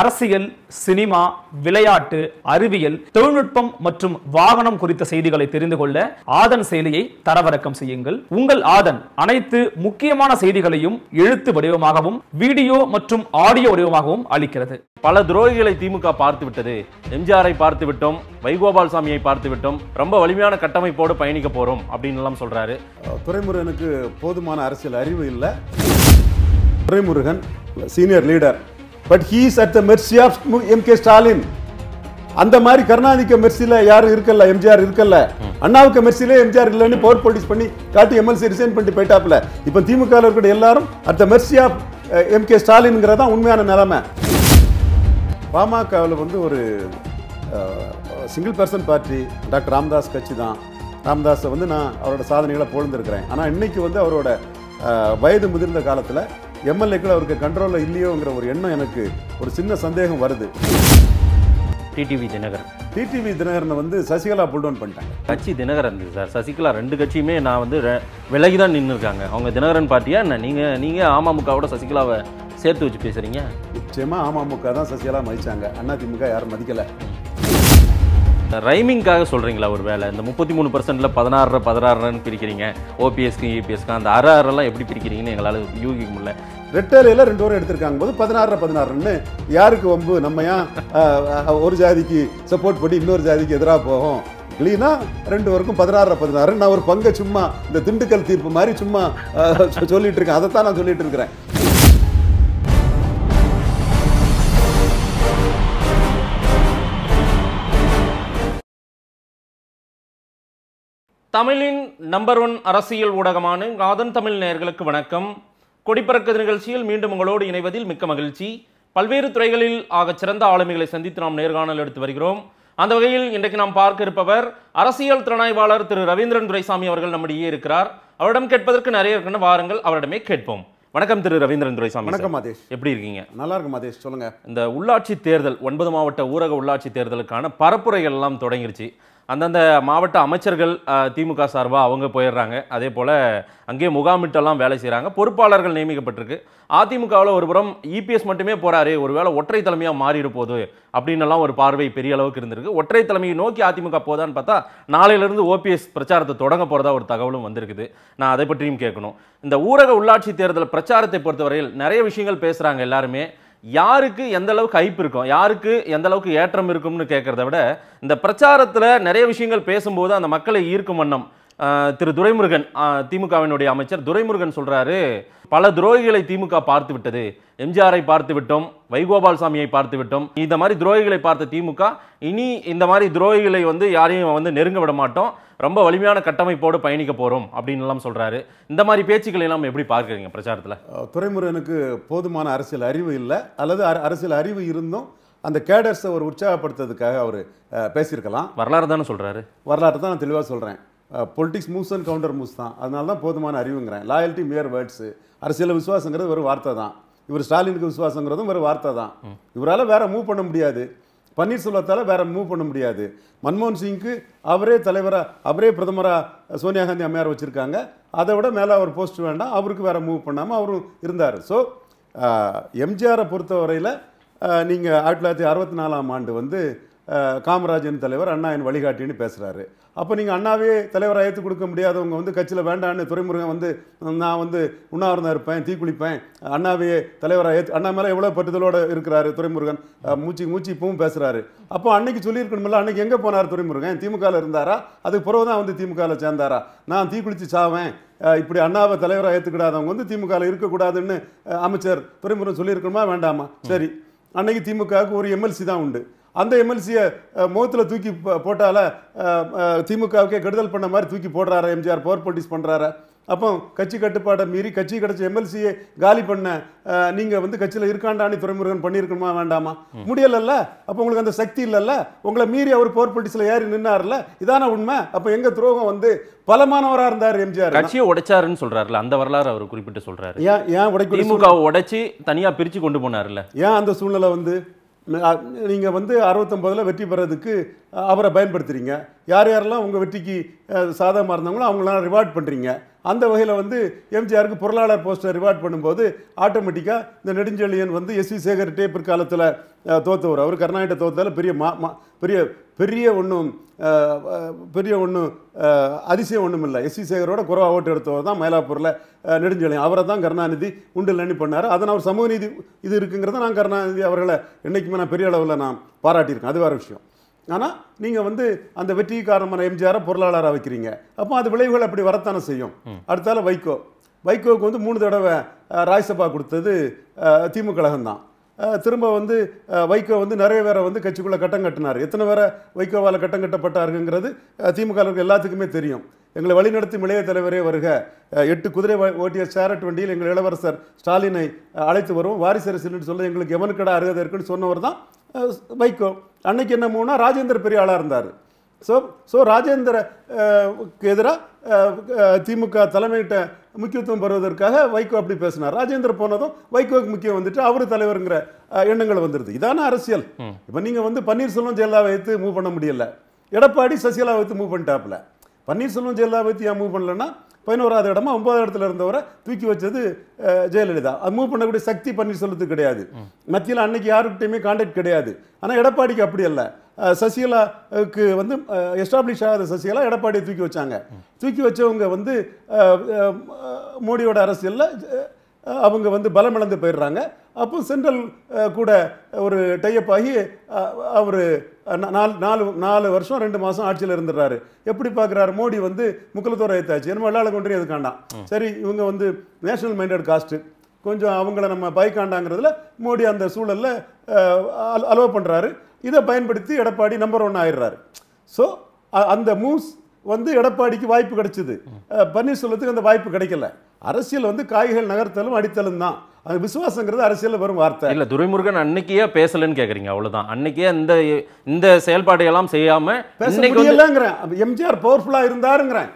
அரசியல் சினிமா விளையாட்டு அறிவியல் தொழில்நுட்பம் மற்றும் வாகனம் குறித்த செய்திகளை தெரிந்து கொள்ள ஆதன் செயலியை தரவிறக்கம் செய்யுங்கள் உங்கள் ஆதன் அனைத்து முக்கியமான செய்திகளையும் எழுத்து வடிவமாகவும் வீடியோ மற்றும் ஆடியோ வடிவமாகவும் அளிக்கிறது பல துரோகிகளை திமுக பார்த்து விட்டது எம்ஜிஆரை பார்த்து விட்டோம் வைகோபால் சாமியை பார்த்து விட்டோம் ரொம்ப வலிமையான கட்டமைப்போடு பயணிக்க போறோம் அப்படின்னு எல்லாம் சொல்றாரு துறைமுருகனுக்கு போதுமான அரசியல் அறிவு இல்லை Duraimurugan senior leader but he's at the mercy of M K Stalin அந்த மாதிரி கருணாநிதிக்கு மெர்சியில் யாரும் இருக்கல எம்ஜிஆர் இருக்கல அண்ணாவுக்கு மெர்சியிலே எம்ஜிஆர் இல்லைன்னு பவர் பொலிட்டிக்ஸ் பண்ணி காட்டி எம்எல்சி ரிசைன் பண்ணிட்டு போயிட்டாப்ல இப்போ திமுக இருக்கிற எல்லாரும் at the mercy of M K ஸ்டாலின்ங்கிறதான் உண்மையான நிலைமை பாமகவில் வந்து ஒரு single person party doctor Ramdas கட்சி தான் ராம்தாஸை வந்து நான் அவரோட சாதனைகளை போழ்ந்திருக்கிறேன் ஆனால் இன்னைக்கு வந்து அவரோட வயது முதிர்ந்த காலத்தில் எம்எல்ஏக்கள் அவருக்கு கண்ட்ரோலில் இல்லையோங்கிற ஒரு எண்ணம் எனக்கு ஒரு சின்ன சந்தேகம் வருது டிடிவி தினகரன் டிடிவி தினகரனை வந்து சசிகலா புல் டவுன் பண்ணிட்டாங்க கட்சி தினகரன் சார் சசிகலா ரெண்டு கட்சியுமே நான் வந்து விலகி தான் நின்றுருக்காங்க அவங்க தினகரன் பார்ட்டியா என்ன நீங்கள் நீங்கள் அமமுகவோட சசிகலாவை சேர்த்து வச்சு பேசுகிறீங்க நிச்சயமாக அமமுக தான் சசிகலா மதித்தாங்க அதிமுக யாரும் மதிக்கலை ரைமிங்காக சொல்கிறீங்களா ஒரு வேலை இந்த முப்பத்தி மூணு பர்சன்ட்டில் பதினாறு பதினாறுன்னு பிரிக்கிறீங்க ஓபிஎஸ்க்கு யூபிஎஸ்க்கு அந்த அற அறெல்லாம் எப்படி பிரிக்கிறீங்கன்னு எங்களால் யூகிக்க முடியல ரெட்டேலையில் ரெண்டு வரும் எடுத்திருக்காங்க போது பதினாறு பதினாறுன்னு யாருக்கு வம்பு நம்ம ஏன் ஒரு ஜாதிக்கு சப்போர்ட் பண்ணி இன்னொரு ஜாதிக்கு எதிராக போகும் இல்லைனா ரெண்டு வரைக்கும் பதினாறு பதினாறு நான் ஒரு பங்கை சும்மா இந்த திண்டுக்கல் தீர்ப்பு மாதிரி சும்மா சொல்லிட்டு இருக்கேன் அதைத்தான் நான் சொல்லிட்டு இருக்கிறேன் தமிழின் நம்பர் ஒன் அரசியல் ஊடகமான காதன் தமிழ் நேர்களுக்கு வணக்கம் கொடிப்பறக்க நிகழ்ச்சியில் மீண்டும் உங்களோடு இணைவதில் மிக்க மகிழ்ச்சி பல்வேறு துறைகளில் ஆக சிறந்த ஆளுமைகளை சந்தித்து நாம் நேர்காணல் எடுத்து வருகிறோம் அந்த வகையில் இன்றைக்கு நாம் பார்க்க இருப்பவர் அரசியல் திறனாய்வாளர் திரு ரவீந்திரன் துரைசாமி அவர்கள் நம்முடைய இருக்கிறார் அவரிடம் கேட்பதற்கு நிறைய இருக்கணும் வாருங்கள் அவரிடமே கேட்போம் வணக்கம் திரு ரவீந்திரன் துரைசாமி வணக்கம் மாதேஷ் எப்படி இருக்கீங்க நல்லா இருக்கும் மாதேஷ் சொல்லுங்க இந்த உள்ளாட்சி தேர்தல் ஒன்பது மாவட்ட ஊரக உள்ளாட்சி தேர்தலுக்கான பரப்புரைகள் எல்லாம் தொடங்கிருச்சு அந்தந்த மாவட்ட அமைச்சர்கள் திமுக சார்பாக அவங்க போயிடுறாங்க அதே போல் அங்கேயே முகாமிட்டெல்லாம் வேலை செய்கிறாங்க பொறுப்பாளர்கள் நியமிக்கப்பட்டிருக்கு அதிமுகவில் ஒரு புறம் இபிஎஸ் மட்டுமே போகிறாரு ஒருவேளை ஒற்றை தலைமையாக மாறிடு போது அப்படின்னலாம் ஒரு பார்வை பெரிய அளவுக்கு இருந்திருக்கு ஒற்றை தலைமையை நோக்கி அதிமுக போதான்னு பார்த்தா நாளையிலிருந்து ஓபிஎஸ் பிரச்சாரத்தை தொடங்க போகிறதா ஒரு தகவலும் வந்திருக்குது நான் அதை பற்றியும் கேட்கணும் இந்த ஊரக உள்ளாட்சி தேர்தல் பிரச்சாரத்தை பொறுத்தவரையில் நிறைய விஷயங்கள் பேசுகிறாங்க எல்லாருமே யாருக்கு எந்த அளவுக்கு ஹைப் இருக்கும் யாருக்கு எந்த அளவுக்கு ஏற்றம் இருக்கும்னு கேட்குறத விட இந்த பிரச்சாரத்தில் நிறைய விஷயங்கள் பேசும்போது அந்த மக்களை ஈர்க்கும் வண்ணம் திரு துரைமுருகன் திமுகவினுடைய அமைச்சர் துரைமுருகன் சொல்கிறாரு பல துரோகிகளை திமுக பார்த்து விட்டது எம்ஜிஆரை பார்த்து விட்டோம் வைகோபால் சாமியை பார்த்து விட்டோம் இந்த மாதிரி துரோகிகளை பார்த்த திமுக இனி இந்த மாதிரி துரோகிகளை வந்து யாரையும் வந்து நெருங்க விட மாட்டோம் ரொம்ப வலிமையான கட்டமைப்போடு பயணிக்க போகிறோம் அப்படின்னு எல்லாம் சொல்கிறாரு இந்த மாதிரி பேச்சுக்களை எல்லாம் எப்படி பார்க்குறீங்க பிரச்சாரத்தில் துறைமுருகனுக்கு போதுமான அரசியல் அறிவு இல்லை அல்லது அரசியல் அறிவு இருந்தும் அந்த கேடர்ஸை ஒரு உற்சாகப்படுத்துறதுக்காக அவர் பேசியிருக்கலாம் வரலாறு தானே சொல்கிறாரு வரலாறு தான் நான் தெளிவாக சொல்கிறேன் politics moves and counter moves தான் அதனால தான் போதுமான அறிவுங்கிறேன் லாயல்ட்டி மியர் வேர்ட்ஸு அரசியல் விசுவாசங்கிறது ஒரு வார்த்தை தான் இவர் ஸ்டாலினுக்கு விசுவாசங்கிறதும் ஒரு வார்த்தை தான் இவரால் வேற மூவ் பண்ண முடியாது பன்னீர்செல்வத்தால் வேற மூவ் பண்ண முடியாது மன்மோகன் சிங்க்கு அவரே தலைவராக அவரே பிரதமராக சோனியா காந்தி அம்மையார் வச்சுருக்காங்க அதை விட மேலே அவர் போஸ்ட் வேண்டாம் அவருக்கு வேற மூவ் பண்ணாமல் அவரும் இருந்தார் ஸோ எம்ஜிஆரை பொறுத்த வரையில் நீங்கள் ஆயிரத்தி தொள்ளாயிரத்தி அறுபத்தி நாலாம் ஆண்டு வந்து காமராஜன் தலைவர் அண்ணா என் வழிகாட்டின்னு பேசுகிறாரு அப்போ நீங்கள் அண்ணாவே தலைவராக ஏற்றுக் கொடுக்க முடியாதவங்க வந்து கட்சியில் வேண்டான்னு துறைமுருகன் வந்து நான் வந்து உண்ணாவிரதம் இருப்பேன் தீக்குளிப்பேன் அண்ணாவே தலைவராக ஏற்று அண்ணா மேலே எவ்வளோ பட்டுதலோடு இருக்கிறாரு துறைமுருகன் மூச்சு மூச்சு இப்பவும் பேசுகிறாரு அப்போ அன்னைக்கு சொல்லியிருக்கணுமில்ல அன்னைக்கு எங்கே போனார் துறைமுருகன் திமுகவில் இருந்தாரா அதுக்கு பிறகு தான் வந்து திமுகவில் சேர்ந்தாரா நான் தீக்குளித்து சாவேன் இப்படி அண்ணாவை தலைவராக ஏற்றுக்கிடாதவங்க வந்து திமுகவில் இருக்கக்கூடாதுன்னு அமைச்சர் துறைமுருகன் சொல்லியிருக்கணுமா வேண்டாமா சரி அன்னைக்கு திமுகவுக்கு ஒரு எம்எல்சி தான் உண்டு அந்த எம்எல்சியை முகத்தில் தூக்கி போட்டால திமுகவுக்கே கெடுதல் பண்ண மாதிரி தூக்கி போடுறாரு எம்ஜிஆர் பவர் போட்டிஸ் பண்ணுறாரு அப்போ கட்சி கட்டுப்பாட்டை மீறி கட்சி கிடைச்ச எம்எல்சியை காலி பண்ண நீங்கள் வந்து கட்சியில் இருக்காண்டானி துறைமுருகன் பண்ணியிருக்கணுமா வேண்டாமா முடியலல்ல அப்போ உங்களுக்கு அந்த சக்தி இல்லைல்ல உங்களை மீறி அவர் போர் பொலிட்டிக்ஸில் ஏறி நின்னார்ல இதான உண்மை அப்போ எங்கள் துரோகம் வந்து பலமானவராக இருந்தார் எம்ஜிஆர் கட்சியை உடைச்சாருன்னு சொல்கிறாருல்ல அந்த வரலாறு அவர் குறிப்பிட்டு சொல்கிறாரு ஏன் ஏன் உடைக்க திமுக உடைச்சி தனியாக பிரித்து கொண்டு போனார்ல ஏன் அந்த சூழ்நிலை வந்து நீங்கள் வந்து அறுபத்தொம்போதில் வெற்றி பெறதுக்கு அவரை பயன்படுத்துகிறீங்க யார் யாரெல்லாம் உங்கள் வெற்றிக்கு சாதகமாக இருந்தாங்களோ அவங்களாம் ரிவார்ட் பண்ணுறீங்க அந்த வகையில் வந்து எம்ஜிஆருக்கு பொருளாளர் போஸ்டர் ரிவார்ட் பண்ணும்போது ஆட்டோமேட்டிக்காக இந்த நெடுஞ்செழியன் வந்து எஸ் வி சேகர் டே பிற்காலத்தில் தோற்றவர் அவர் கர்நாடக தோற்றதால் பெரிய மா மா பெரிய பெரிய ஒன்றும் பெரிய ஒன்றும் அதிசயம் ஒன்றும் இல்லை எஸ் வி சேகரோட குறவா ஓட்டு எடுத்தவர் தான் மயிலாப்பூரில் நெடுஞ்செழியன் அவரை தான் கருணாநிதி உண்டில்லன்னு பண்ணார் அதனால் அவர் சமூக நீதி இது இருக்குங்கிறத நான் கருணாநிதி அவர்களை என்றைக்குமே நான் பெரிய அளவில் நான் பாராட்டியிருக்கேன் அது வேறு விஷயம் ஆனால் நீங்கள் வந்து அந்த வெற்றிக்காரமான எம்ஜிஆரை பொருளாளராக வைக்கிறீங்க அப்போ அது விளைவுகள் அப்படி வரத்தானே செய்யும் அடுத்தால வைகோ வைகோவுக்கு வந்து மூணு தடவை ராஜ்யசபா கொடுத்தது திமுக தான் திரும்ப வந்து வைகோ வந்து நிறைய பேரை வந்து கட்சிக்குள்ளே கட்டம் கட்டினார் எத்தனை பேரை வைகோவால் கட்டம் கட்டப்பட்டாருங்கிறது திமுக எல்லாத்துக்குமே தெரியும் எங்களை வழிநடத்தி இளைய தலைவரே வருக எட்டு குதிரை ஓட்டிய சேரட் வண்டியில் எங்கள் இளவரசர் ஸ்டாலினை அழைத்து வருவோம் வாரிசு சொல்ல எங்களுக்கு எவனுக்கடா அருகதை இருக்குன்னு சொன்னவர் தான் வைகோ அன்னைக்கு என்ன மூணா ராஜேந்திர பெரிய ஆளாக இருந்தார் ஸோ ஸோ ராஜேந்திரக்கு எதிராக திமுக தலைமையிட்ட முக்கியத்துவம் பெறுவதற்காக வைகோ அப்படி பேசினார் ராஜேந்திர போனதும் வைகோவுக்கு முக்கியம் வந்துட்டு அவர் தலைவருங்கிற எண்ணங்கள் வந்துடுது இதான அரசியல் இப்போ நீங்கள் வந்து பன்னீர்செல்வம் ஜெயலலிதா வைத்து மூவ் பண்ண முடியல எடப்பாடி சசிகலா வைத்து மூவ் பண்ணிட்டாப்புல பன்னீர்செல்வம் ஜெயலலிதா வைத்து ஏன் மூவ் பண்ணலன்னா பதினோராவது இடமா ஒன்பதாவது இடத்துல இருந்தவரை தூக்கி வச்சது ஜெயலலிதா அது மூவ் பண்ணக்கூடிய சக்தி பன்னீர்செல்வத்துக்கு கிடையாது மத்தியில் அன்னைக்கு யாருக்கிட்டையுமே கான்டாக்ட் கிடையாது ஆனால் எடப்பாடிக்கு அப்படி அல்ல சசிகலாவுக்கு வந்து எஸ்டாப்ளிஷ் ஆகாத சசிகலா எடப்பாடியை தூக்கி வச்சாங்க தூக்கி வச்சவங்க வந்து மோடியோட அரசியலில் அவங்க வந்து பலமிழந்து போயிடுறாங்க அப்போ சென்ட்ரல் கூட ஒரு டைப் ஆகி அவர் நாலு நாலு நாலு வருஷம் ரெண்டு மாதம் ஆட்சியில் இருந்துடுறாரு எப்படி பார்க்குறாரு மோடி வந்து முக்கலத்தோர ஏற்றாச்சு நம்ம வெள்ளாள கொண்டே அது காண்டாம் சரி இவங்க வந்து நேஷனல் மைண்டட் காஸ்ட்டு கொஞ்சம் அவங்கள நம்ம பயக்காண்டாங்கிறதுல மோடி அந்த சூழலில் அலோவ் பண்ணுறாரு இதை பயன்படுத்தி எடப்பாடி நம்பர் ஒன் ஆயிடுறாரு ஸோ அந்த மூவ்ஸ் வந்து எடப்பாடிக்கு வாய்ப்பு கிடைச்சிது பன்னீர்செல்வத்துக்கு அந்த வாய்ப்பு கிடைக்கல அரசியல் வந்து காய்கள் நகர்த்தலும் அடித்தலும் தான் அது விசுவாசங்கிறது அரசியலில் வரும் வார்த்தை இல்லை துரைமுருகன் அன்னைக்கே பேசலன்னு கேட்குறீங்க அவ்வளோதான் அன்னைக்கே இந்த இந்த செயல்பாடுகள்லாம் செய்யாமல் இன்னைக்கு இல்லைங்கிறேன் எம்ஜிஆர் பவர்ஃபுல்லாக இருந்தாருங்கிறேன்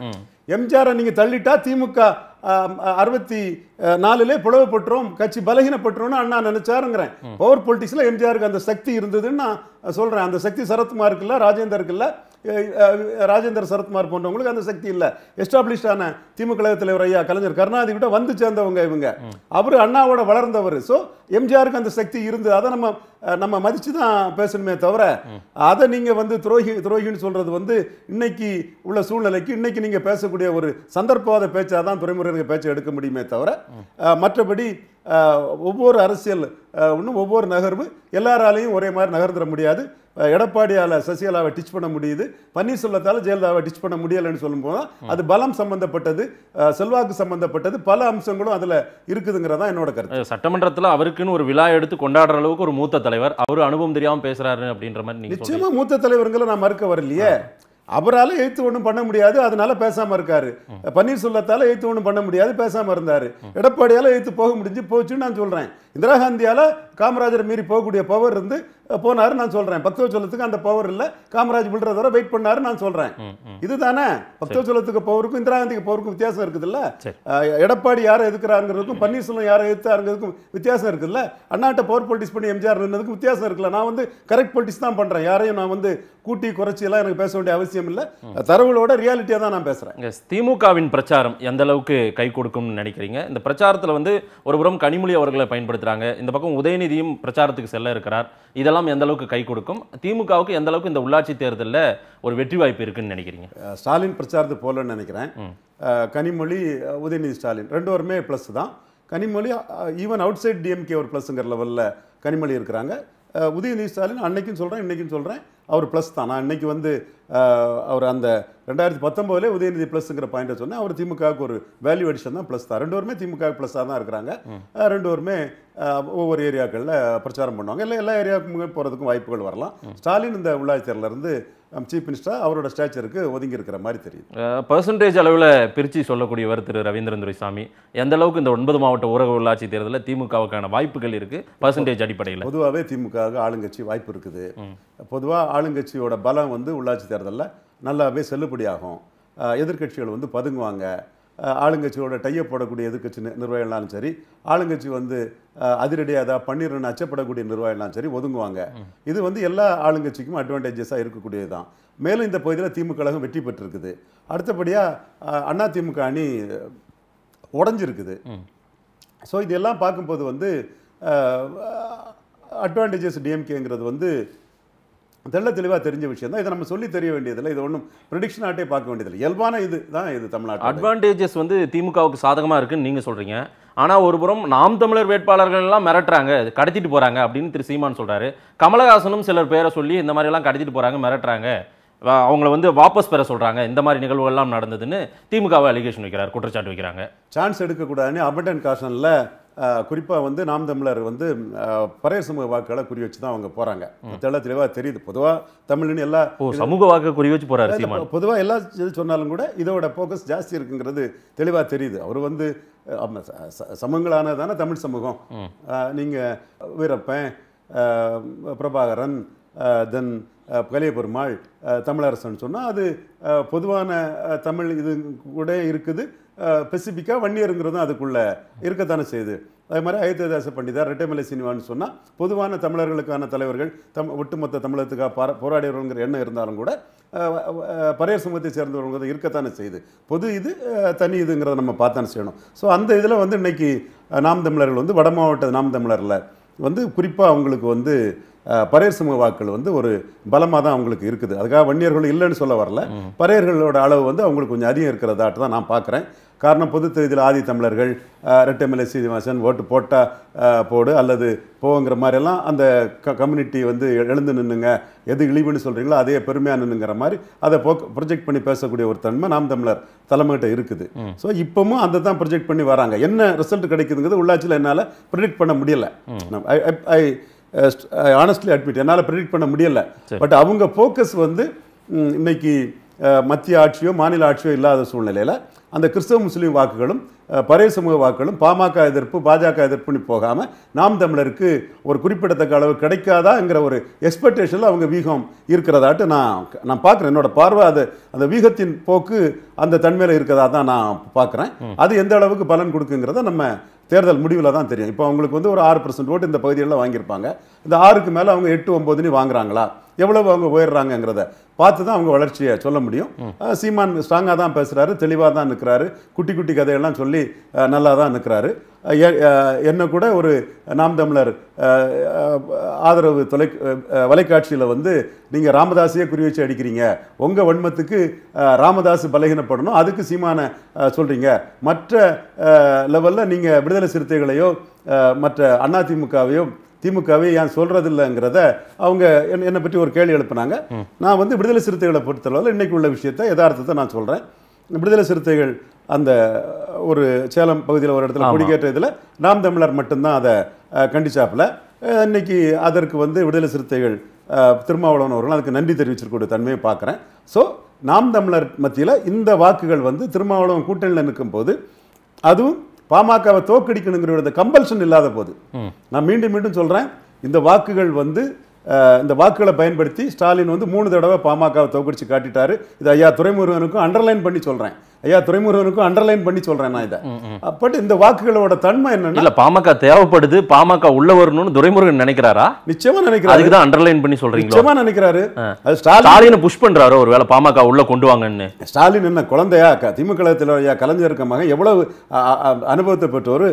எம்ஜிஆரை நீங்கள் தள்ளிட்டா திமுக அறுபத்தி நாலுலே புலவப்பட்டுரும் கட்சி பலகீனப்பட்டுரும்னு அண்ணா நினைச்சாருங்கிறேன் பவர் பொலிட்டிக்ஸில் எம்ஜிஆருக்கு அந்த சக்தி இருந்ததுன்னு நான் சொல்கிறேன் அந்த சக்தி சரத்குமார் இருக்குல்ல ராஜேந்தர் இருக்குல்ல ராஜேந்திர சரத்குமார் போன்றவங்களுக்கு அந்த சக்தி இல்லை எஸ்டாப்ளிஷ்டான திமுக தலைவர் ஐயா கலைஞர் கருணாநிதி கிட்ட வந்து சேர்ந்தவங்க இவங்க அவர் அண்ணாவோட வளர்ந்தவர் ஸோ எம்ஜிஆருக்கு அந்த சக்தி இருந்து அதை நம்ம நம்ம மதித்து தான் பேசணுமே தவிர அதை நீங்கள் வந்து துரோகி துரோகின்னு சொல்கிறது வந்து இன்னைக்கு உள்ள சூழ்நிலைக்கு இன்னைக்கு நீங்கள் பேசக்கூடிய ஒரு சந்தர்ப்பவாத பேச்சாக தான் துறைமுறையினர் பேச்சை எடுக்க முடியுமே தவிர மற்றபடி ஒவ்வொரு அரசியல் இன்னும் ஒவ்வொரு நகர்வு எல்லாராலையும் ஒரே மாதிரி நகர்ந்துட முடியாது எடப்பாடியால் சசிகலாவை டிச் பண்ண முடியுது பன்னீர்செல்வத்தால் ஜெயலலிதாவை டிச் பண்ண முடியலைன்னு சொல்லும்போது அது பலம் சம்பந்தப்பட்டது செல்வாக்கு சம்பந்தப்பட்டது பல அம்சங்களும் அதில் இருக்குதுங்கிறதா என்னோட கருத்து சட்டமன்றத்தில் அவருக்குன்னு ஒரு விழா எடுத்து கொண்டாடுற அளவுக்கு ஒரு மூத்த தலைவர் அவர் அனுபவம் தெரியாமல் பேசுறாரு அப்படின்ற மாதிரி நிச்சயமா மூத்த தலைவருங்களை நான் மறுக்க வரலையே அவரால் எழுத்து ஒன்றும் பண்ண முடியாது அதனால பேசாமல் இருக்காரு பன்னீர்செல்வத்தால் எழுத்து ஒன்றும் பண்ண முடியாது பேசாமல் இருந்தார் எடப்பாடியால் எழுத்து போக முடிஞ்சு போச்சுன்னு நான் சொல்கிறேன் இந்திரா காந்தியால் காமராஜர் மீறி போகக்கூடிய பவர் இருந்து போனார் நான் சொல்கிறேன் பக்தவச்சலத்துக்கு அந்த பவர் இல்ல காமராஜ் விடுறத வரை வெயிட் பண்ணாரு நான் சொல்கிறேன் இதுதானே சொல்லத்துக்கு பவருக்கும் இந்திரா காந்திக்கு பவருக்கும் வித்தியாசம் இல்ல எடப்பாடி யாரை எதுக்குறாருங்கிறதுக்கும் பன்னீர்செல்வம் யாரை எதுத்தாருங்கிறதுக்கும் வித்தியாசம் இல்ல அண்ணாட்ட பவர் பொலிட்டிக்ஸ் பண்ணி எம்ஜிஆர் நின்றதுக்கும் வித்தியாசம் இருக்குல்ல நான் வந்து கரெக்ட் பொலிட்டிக்ஸ் தான் பண்றேன் யாரையும் நான் வந்து கூட்டி குறைச்சி எல்லாம் எனக்கு பேச வேண்டிய அவசியம் இல்ல தரவுகளோட ரியாலிட்டியா தான் நான் பேசுறேன் திமுகவின் பிரச்சாரம் எந்த அளவுக்கு கை கொடுக்கும்னு நினைக்கிறீங்க இந்த பிரச்சாரத்தில் வந்து புறம் கனிமொழி அவர்களை பயன்படுத்துறாங்க இந்த பக்கம் உதயநிதியும் பிரச்சாரத்துக்கு செல்ல இருக்கிறார் இதெல்லாம் எல்லாம் எந்த அளவுக்கு கை கொடுக்கும் திமுகவுக்கு எந்த அளவுக்கு இந்த உள்ளாட்சி தேர்தலில் ஒரு வெற்றி வாய்ப்பு இருக்குன்னு நினைக்கிறீங்க ஸ்டாலின் பிரச்சாரத்து போலன்னு நினைக்கிறேன் கனிமொழி உதயநிதி ஸ்டாலின் ரெண்டு வருமே ப்ளஸ் தான் Kanimozhi even outside DMK ஒரு ப்ளஸ்ங்கிற லெவலில் கனிமொழி இருக்கிறாங்க உதயநிதி ஸ்டாலின் அன்னைக்கும் சொல்கிறேன் இன்னைக்கும் சொல்கிறேன் அவர் ப்ளஸ் தான் நான் இன்றைக்கி வந்து அவர் அந்த ரெண்டாயிரத்தி பத்தொம்போதுலேயே உதயநிதி ப்ளஸ்ங்கிற பாயிண்ட்டை சொன்னேன் அவர் திமுகவுக்கு ஒரு வேல்யூ அடிஷன் தான் ப்ளஸ் தான் ரெண்டு பேருமே திமுக ப்ளஸ்ஸாக தான் இருக்கிறாங்க ரெண்டு பேருமே ஒவ்வொரு ஏரியாக்களில் பிரச்சாரம் பண்ணுவாங்க இல்லை எல்லா ஏரியாவுக்கும் போகிறதுக்கும் வாய்ப்புகள் வரலாம் ஸ்டாலின் இந்த தேர்தலேருந்து சீஃப் மினிஸ்டராக அவரோட ஸ்டேச்சருக்கு ஒதுங்கி இருக்கிற மாதிரி தெரியுது பர்சன்டேஜ் அளவில் பிரித்து சொல்லக்கூடியவர் திரு ரவீந்திரன் துரைசாமி எந்த அளவுக்கு இந்த ஒன்பது மாவட்ட ஊரக உள்ளாட்சி தேர்தலில் திமுகவுக்கான வாய்ப்புகள் இருக்குது பர்சன்டேஜ் அடிப்படையில் பொதுவாகவே திமுகவுக்கு ஆளுங்கட்சி வாய்ப்பு இருக்குது பொதுவாக ஆளுங்கட்சியோட பலம் வந்து உள்ளாட்சி தேர்தலில் நல்லாவே செல்லுபடியாகும் எதிர்கட்சிகள் வந்து பதுங்குவாங்க ஆளுங்கட்சியோட டையப் போடக்கூடிய எதிர்கட்சி நிர்வாகிகளாலும் சரி ஆளுங்கட்சி வந்து அதிரடியாக ஏதாவது பன்னீர்னு அச்சப்படக்கூடிய நிர்வாகிகளாலும் சரி ஒதுங்குவாங்க இது வந்து எல்லா ஆளுங்கட்சிக்கும் அட்வான்டேஜஸாக இருக்கக்கூடியது தான் மேலும் இந்த பகுதியில் திமுக வெற்றி பெற்றிருக்குது அடுத்தபடியாக அண்ணா திமுக அணி உடஞ்சிருக்குது ஸோ இதெல்லாம் பார்க்கும்போது வந்து அட்வான்டேஜஸ் டிஎம்கேங்கிறது வந்து தெள்ள தெளிவாக தெரிஞ்ச விஷயம் தான் இதை நம்ம சொல்லி தெரிய வேண்டியதில்லை இது ஒன்றும் ப்ரிடிக்ஷன் ஆட்டே பார்க்க வேண்டியதில்லை இயல்பான இது தான் இது தமிழ்நாடு அட்வான்டேஜஸ் வந்து திமுகவுக்கு சாதகமாக இருக்குன்னு நீங்கள் சொல்கிறீங்க ஆனால் ஒருபுறம் நாம் தமிழர் வேட்பாளர்கள் எல்லாம் மிரட்டுறாங்க கடத்திட்டு போகிறாங்க அப்படின்னு திரு சீமான் சொல்கிறாரு கமலஹாசனும் சிலர் பேரை சொல்லி இந்த மாதிரிலாம் கடத்திட்டு போகிறாங்க மிரட்டுறாங்க அவங்கள வந்து வாபஸ் பெற சொல்கிறாங்க இந்த மாதிரி நிகழ்வுகள்லாம் நடந்ததுன்னு திமுகவை அலிகேஷன் வைக்கிறார் குற்றச்சாட்டு வைக்கிறாங்க சான்ஸ் எடுக்கக்கூடாதுன்னு அபட்டன் காசனில் குறிப்பாக வந்து நாம் தமிழர் வந்து பறைய சமூக வாக்குகளை குறி வச்சு தான் அவங்க போகிறாங்க தெளிவாக தெளிவாக தெரியுது பொதுவாக தமிழ்னு எல்லா சமூக வாக்கு குறி வச்சு போகிறாரு பொதுவாக எல்லா சொன்னாலும் கூட இதோட ஃபோக்கஸ் ஜாஸ்தி இருக்குங்கிறது தெளிவாக தெரியுது அவர் வந்து சமூகங்களான தானே தமிழ் சமூகம் நீங்கள் வீரப்பன் பிரபாகரன் தென் கலிய பெருமாள் தமிழரசன் சொன்னால் அது பொதுவான தமிழ் இது கூட இருக்குது பெசிபிக்கா வன்னியருங்கிறதும் அதுக்குள்ளே இருக்கத்தானே செய்யுது அதே மாதிரி அயோத்தியதாச பண்டிதார் ரெட்டைமலை சினிமான்னு சொன்னால் பொதுவான தமிழர்களுக்கான தலைவர்கள் தம் ஒட்டுமொத்த தமிழகத்துக்காக பார போராடியவருங்கிற எண்ணம் இருந்தாலும் கூட பரைய சமூகத்தை சேர்ந்தவங்க இருக்கத்தானே செய்யுது பொது இது தனி இதுங்கிறத நம்ம பார்த்தானே செய்யணும் ஸோ அந்த இதில் வந்து இன்றைக்கி நாம் தமிழர்கள் வந்து வட மாவட்ட நாம் தமிழரில் வந்து குறிப்பாக அவங்களுக்கு வந்து பறையர் சமூக வாக்கள் வந்து ஒரு பலமாக தான் அவங்களுக்கு இருக்குது அதுக்காக வன்னியர்கள் இல்லைன்னு சொல்ல வரல பறையர்களோட அளவு வந்து அவங்களுக்கு கொஞ்சம் அதிகம் இருக்கிறதாட்டு தான் நான் பார்க்குறேன் காரணம் பொது தேர்தல் ஆதி தமிழர்கள் ரெட்டமலை சீனிவாசன் ஓட்டு போட்டால் போடு அல்லது போங்கிற மாதிரியெல்லாம் அந்த க கம்யூனிட்டி வந்து எழுந்து நின்றுங்க எது இழிவுன்னு சொல்கிறீங்களோ அதே பெருமையாக நின்னுங்கிற மாதிரி அதை போ ப்ரொஜெக்ட் பண்ணி பேசக்கூடிய ஒரு தன்மை நாம் தமிழர் தலைமையிட்ட இருக்குது ஸோ இப்போவும் அதை தான் ப்ரொஜெக்ட் பண்ணி வராங்க என்ன ரிசல்ட் கிடைக்குதுங்கிறது உள்ளாட்சியில் என்னால் ப்ரிடிக்ட் பண்ண முடியலை ஐ ஆனஸ்ட்லி அட்மிட் என்னால் ப்ரிடிக்ட் பண்ண முடியலை பட் அவங்க ஃபோக்கஸ் வந்து இன்னைக்கு மத்திய ஆட்சியோ மாநில ஆட்சியோ இல்லாத சூழ்நிலையில் அந்த கிறிஸ்தவ முஸ்லீம் வாக்குகளும் பறைய சமூக வாக்குகளும் பாமக எதிர்ப்பு பாஜக எதிர்ப்புன்னு போகாமல் நாம் தமிழருக்கு ஒரு குறிப்பிடத்தக்க அளவு கிடைக்காதாங்கிற ஒரு எக்ஸ்பெக்டேஷனில் அவங்க வீகம் இருக்கிறதாட்டு நான் நான் பார்க்குறேன் என்னோட பார்வை அது அந்த வீகத்தின் போக்கு அந்த தன்மையில் இருக்கிறதா தான் நான் பார்க்குறேன் அது எந்த அளவுக்கு பலன் கொடுக்குங்கிறத நம்ம தேர்தல் முடிவில் தான் தெரியும் இப்போ அவங்களுக்கு வந்து ஒரு ஆறு பர்சன்ட் ஓட்டு இந்த பகுதியெல்லாம் வாங்கியிருப்பாங்க இந்த ஆறுக்கு மேலே அவங்க எட்டு ஒம்பதுன்னு வாங்குறாங்களா எவ்வளவு அவங்க உயர்றாங்கங்கிறத பார்த்து தான் அவங்க வளர்ச்சியை சொல்ல முடியும் சீமான் ஸ்ட்ராங்காக தான் பேசுகிறாரு தெளிவாக தான் நிற்கிறாரு குட்டி குட்டி கதையெல்லாம் சொல்லி நல்லா தான் நிற்கிறாரு என்ன கூட ஒரு நாம் தமிழர் ஆதரவு தொலை வலைக்காட்சியில் வந்து நீங்கள் ராமதாஸையே குறி வச்சு அடிக்கிறீங்க உங்கள் வன்மத்துக்கு ராமதாஸ் பலகீனப்படணும் அதுக்கு சீமான சொல்கிறீங்க மற்ற லெவலில் நீங்கள் விடுதலை சிறுத்தைகளையோ மற்ற அதிமுகவையோ திமுகவே ஏன் சொல்கிறதில்லைங்கிறத அவங்க என்னை பற்றி ஒரு கேள்வி எழுப்பினாங்க நான் வந்து விடுதலை சிறுத்தைகளை பொறுத்தளவில் இன்றைக்கு உள்ள விஷயத்தை யதார்த்தத்தை நான் சொல்கிறேன் விடுதலை சிறுத்தைகள் அந்த ஒரு சேலம் பகுதியில் ஒரு இடத்துல கொடிக்கேற்ற இதில் நாம் தமிழர் மட்டும்தான் அதை கண்டிச்சாப்பில் இன்னைக்கு அதற்கு வந்து விடுதலை சிறுத்தைகள் திருமாவளவன் அவர்கள் அதுக்கு நன்றி தெரிவிச்சிருக்கூடிய தன்மையை பார்க்குறேன் ஸோ நாம் தமிழர் மத்தியில் இந்த வாக்குகள் வந்து திருமாவளவன் கூட்டணியில் நிற்கும் போது அதுவும் பாமகவை தோக்கடிக்கணுங்கிற அந்த கம்பல்ஷன் இல்லாத போது நான் மீண்டும் மீண்டும் சொல்கிறேன் இந்த வாக்குகள் வந்து இந்த வாக்குகளை பயன்படுத்தி ஸ்டாலின் வந்து மூணு தடவை பாமகவை தோக்கடிச்சு காட்டிட்டாரு இது ஐயா துறைமுருகனுக்கும் அண்டர்லைன் பண்ணி சொல்கிறேன் ஐயா துறைமுருகனுக்கும் அண்டர்லைன் பண்ணி சொல்றேன் நான் இதை பட் இந்த வாக்குகளோட தன்மை என்ன இல்ல பாமக தேவைப்படுது பாமக உள்ள வரணும்னு துரைமுருகன் நினைக்கிறாரா நிச்சயமா நினைக்கிறாரு அதுக்கு தான் அண்டர்லைன் பண்ணி சொல்றீங்க நிச்சயமா நினைக்கிறாரு அது ஸ்டாலின் புஷ் பண்றாரு ஒருவேளை பாமக உள்ள கொண்டு வாங்கன்னு ஸ்டாலின் என்ன குழந்தையா திமுக ஐயா கலைஞர் மகன் எவ்வளவு அனுபவத்தை பெற்றோர்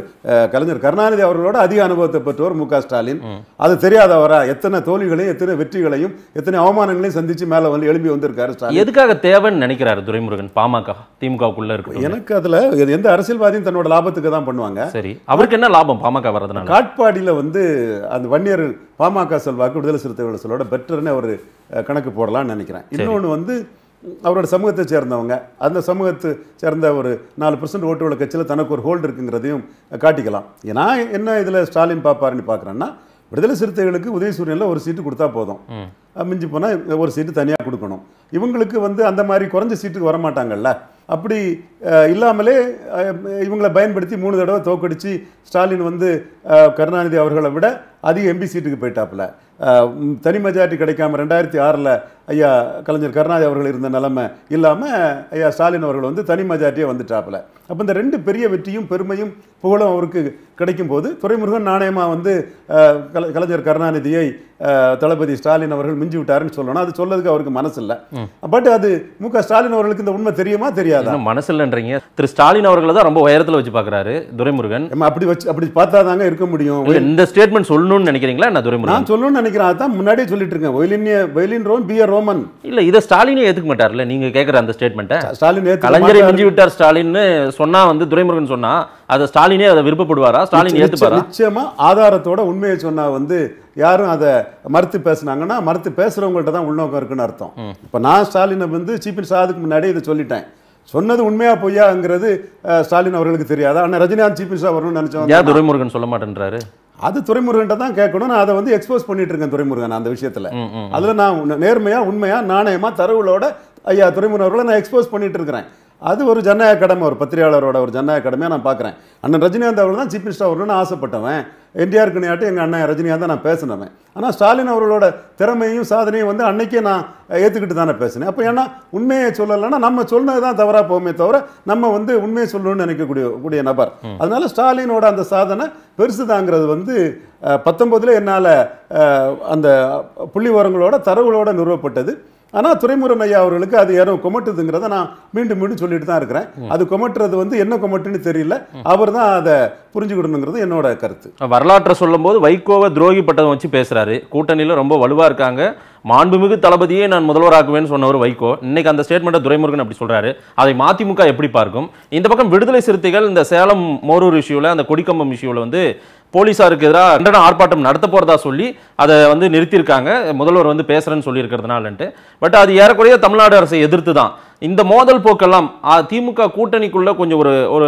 கலைஞர் கருணாநிதி அவர்களோட அதிக அனுபவத்தை பெற்றோர் மு ஸ்டாலின் அது தெரியாதவரா எத்தனை தோல்விகளையும் எத்தனை வெற்றிகளையும் எத்தனை அவமானங்களையும் சந்திச்சு மேல வந்து எழுப்பி வந்திருக்காரு எதுக்காக தேவைன்னு நினைக்கிறாரு துரைமுருகன் பாமக திமுக திமுகவுக்குள்ள இருக்கு எனக்கு அதுல எந்த அரசியல்வாதியும் தன்னோட லாபத்துக்கு தான் பண்ணுவாங்க சரி அவருக்கு என்ன லாபம் பாமக வர்றதுனால காட்பாடியில வந்து அந்த வன்னியர் பாமக செல்வாக்கு விடுதலை சிறுத்தைகள் சொல்லோட பெட்டர்னு அவர் கணக்கு போடலாம்னு நினைக்கிறேன் இன்னொன்று வந்து அவரோட சமூகத்தை சேர்ந்தவங்க அந்த சமூகத்தை சேர்ந்த ஒரு நாலு பர்சன்ட் உள்ள கட்சியில் தனக்கு ஒரு ஹோல்டு இருக்குங்கிறதையும் காட்டிக்கலாம் ஏன்னா என்ன இதில் ஸ்டாலின் பார்ப்பாருன்னு பார்க்குறேன்னா விடுதலை சிறுத்தைகளுக்கு உதயசூரியனில் ஒரு சீட்டு கொடுத்தா போதும் மிஞ்சி போனால் ஒரு சீட்டு தனியாக கொடுக்கணும் இவங்களுக்கு வந்து அந்த மாதிரி குறைஞ்ச சீட்டுக்கு வரமாட்டாங்கல்ல அப்படி இல்லாமலே இவங்களை பயன்படுத்தி மூணு தடவை தோக்கடித்து ஸ்டாலின் வந்து கருணாநிதி அவர்களை விட அதிக எம்பி சீட்டுக்கு போயிட்டாப்புல தனி மெஜாரிட்டி கிடைக்காம ரெண்டாயிரத்தி ஆறில் ஐயா கலைஞர் கருணாநிதி அவர்கள் இருந்த நிலைமை இல்லாமல் ஐயா ஸ்டாலின் அவர்கள் வந்து தனி மெஜாரிட்டியாக வந்துட்டாப்பில் அப்போ இந்த ரெண்டு பெரிய வெற்றியும் பெருமையும் புகழும் அவருக்கு கிடைக்கும் போது துறைமுருகன் நாணயமாக வந்து கலைஞர் கருணாநிதியை தளபதி ஸ்டாலின் அவர்கள் மிஞ்சி விட்டாருன்னு சொல்லணும் அது சொல்லதுக்கு அவருக்கு மனசு இல்லை பட் அது மு க ஸ்டாலின் அவர்களுக்கு இந்த உண்மை தெரியுமா தெரியாது மனசு இல்லைன்றீங்க திரு ஸ்டாலின் அவர்களை தான் ரொம்ப உயரத்தில் வச்சு பார்க்குறாரு துரைமுருகன் அப்படி வச்சு அப்படி பார்த்தா தாங்க இருக்க முடியும் இந்த ஸ்டேட்மெண்ட் சொல்லணும்னு நினைக்கிறீங்களா நான் துரைமுருகன் நான் சொல்லணும்னு நினைக்கிறேன் அதான் முன்னாடியே சொல்லிட்டு இருக்கேன் வயலின் வயலின் ரோன் பிஆர் ரோமன் இல்லை இதை ஸ்டாலினே மாட்டார் மாட்டார்ல நீங்கள் கேட்குற அந்த ஸ்டேட்மெண்ட்டை ஸ்டாலின் கலைஞரை மிஞ்சி விட்டார் ஸ்டாலின்னு சொன்னால் வந்து துரைமுருகன் சொன்னால் அதை ஸ்டாலினே அதை விருப்பப்படுவாரா ஸ்டாலின் ஏற்றுப்பாரா நிச்சயமாக ஆதாரத்தோட உண்மையை சொன்னால் வந்து யாரும் அதை மறுத்து பேசுனாங்கன்னா மறுத்து பேசுகிறவங்கள்ட்ட தான் உள்நோக்கம் இருக்குன்னு அர்த்தம் இப்போ நான் ஸ்டாலினை வந்து சீஃப் மினிஸ்டர் அதுக்கு முன்னாடி இதை சொல்லிட்டேன் சொன்னது உண்மையா பொய்யாங்கிறது ஸ்டாலின் அவர்களுக்கு தெரியாது ஆனால் ரஜினிகாந்த் சீஃப் மினிஸ்டர் வரணும்னு நினச்சோம் துரைமுருகன் சொல்ல மாட்டேன்றாரு அது துறைமுருகன்ட்ட தான் கேட்கணும் நான் அதை வந்து எக்ஸ்போஸ் பண்ணிட்டு இருக்கேன் துறைமுருகன் அந்த விஷயத்துல அதுல நான் நேர்மையா உண்மையா நாணயமா தரவுகளோட ஐயா துறைமுருகர்களை நான் எக்ஸ்போஸ் பண்ணிட்டு இருக்கிறேன் அது ஒரு ஜனநாயக கடமை ஒரு பத்திரிகையாளரோட ஒரு ஜனநாயக கடமையாக நான் பார்க்குறேன் அண்ணன் ரஜினிகாந்த் அவர்கள் தான் சீஃப் மினிஸ்டர் அவர்கள்னு ஆசைப்பட்டவன் என்டிஆர் கணியாட்டி எங்கள் அண்ணன் ரஜினியாக தான் நான் பேசினேன் ஆனால் ஸ்டாலின் அவர்களோட திறமையும் சாதனையும் வந்து அன்னைக்கே நான் ஏற்றுக்கிட்டு தானே பேசினேன் அப்போ ஏன்னா உண்மையை சொல்லலைன்னா நம்ம சொன்னது தான் தவறாக போகுமே தவிர நம்ம வந்து உண்மையை சொல்லணும்னு நினைக்கக்கூடிய கூடிய நபர் அதனால் ஸ்டாலினோட அந்த சாதனை பெருசு தாங்கிறது வந்து பத்தொன்பதில் என்னால் அந்த புள்ளி உரங்களோட தரவுகளோட நிறுவப்பட்டது ஆனால் துறைமுறை ஐயா அவர்களுக்கு அது யாரோ கொமட்டுதுங்கிறத நான் மீண்டும் மீண்டும் சொல்லிட்டு தான் இருக்கிறேன் அது கொமட்டுறது வந்து என்ன கொமட்டுன்னு தெரியல அவர் தான் அதை புரிஞ்சுக்கிடணுங்கிறது என்னோட கருத்து வரலாற்றை சொல்லும்போது வைகோவை துரோகி பட்டதை வச்சு பேசுறாரு கூட்டணியில் ரொம்ப வலுவாக இருக்காங்க மாண்புமிகு தளபதியே நான் முதல்வராகுவேன்னு சொன்னவர் வைகோ இன்னைக்கு அந்த ஸ்டேட்மெண்ட்டை துரைமுருகன் அப்படி சொல்றாரு அதை மதிமுக எப்படி பார்க்கும் இந்த பக்கம் விடுதலை சிறுத்தைகள் இந்த சேலம் மோரூர் இஷ்யூவில் அந்த கொடிக்கம்பம் இஷ்யூவில் வந்து போலீஸாருக்கு எதிராக கண்டன ஆர்ப்பாட்டம் நடத்த போகிறதா சொல்லி அதை வந்து நிறுத்தியிருக்காங்க முதல்வர் வந்து பேசுகிறேன்னு சொல்லியிருக்கிறதுனாலன்ட்டு பட் அது ஏறக்குறைய தமிழ்நாடு அரசை எதிர்த்து தான் இந்த மோதல் போக்கெல்லாம் திமுக கூட்டணிக்குள்ளே கொஞ்சம் ஒரு ஒரு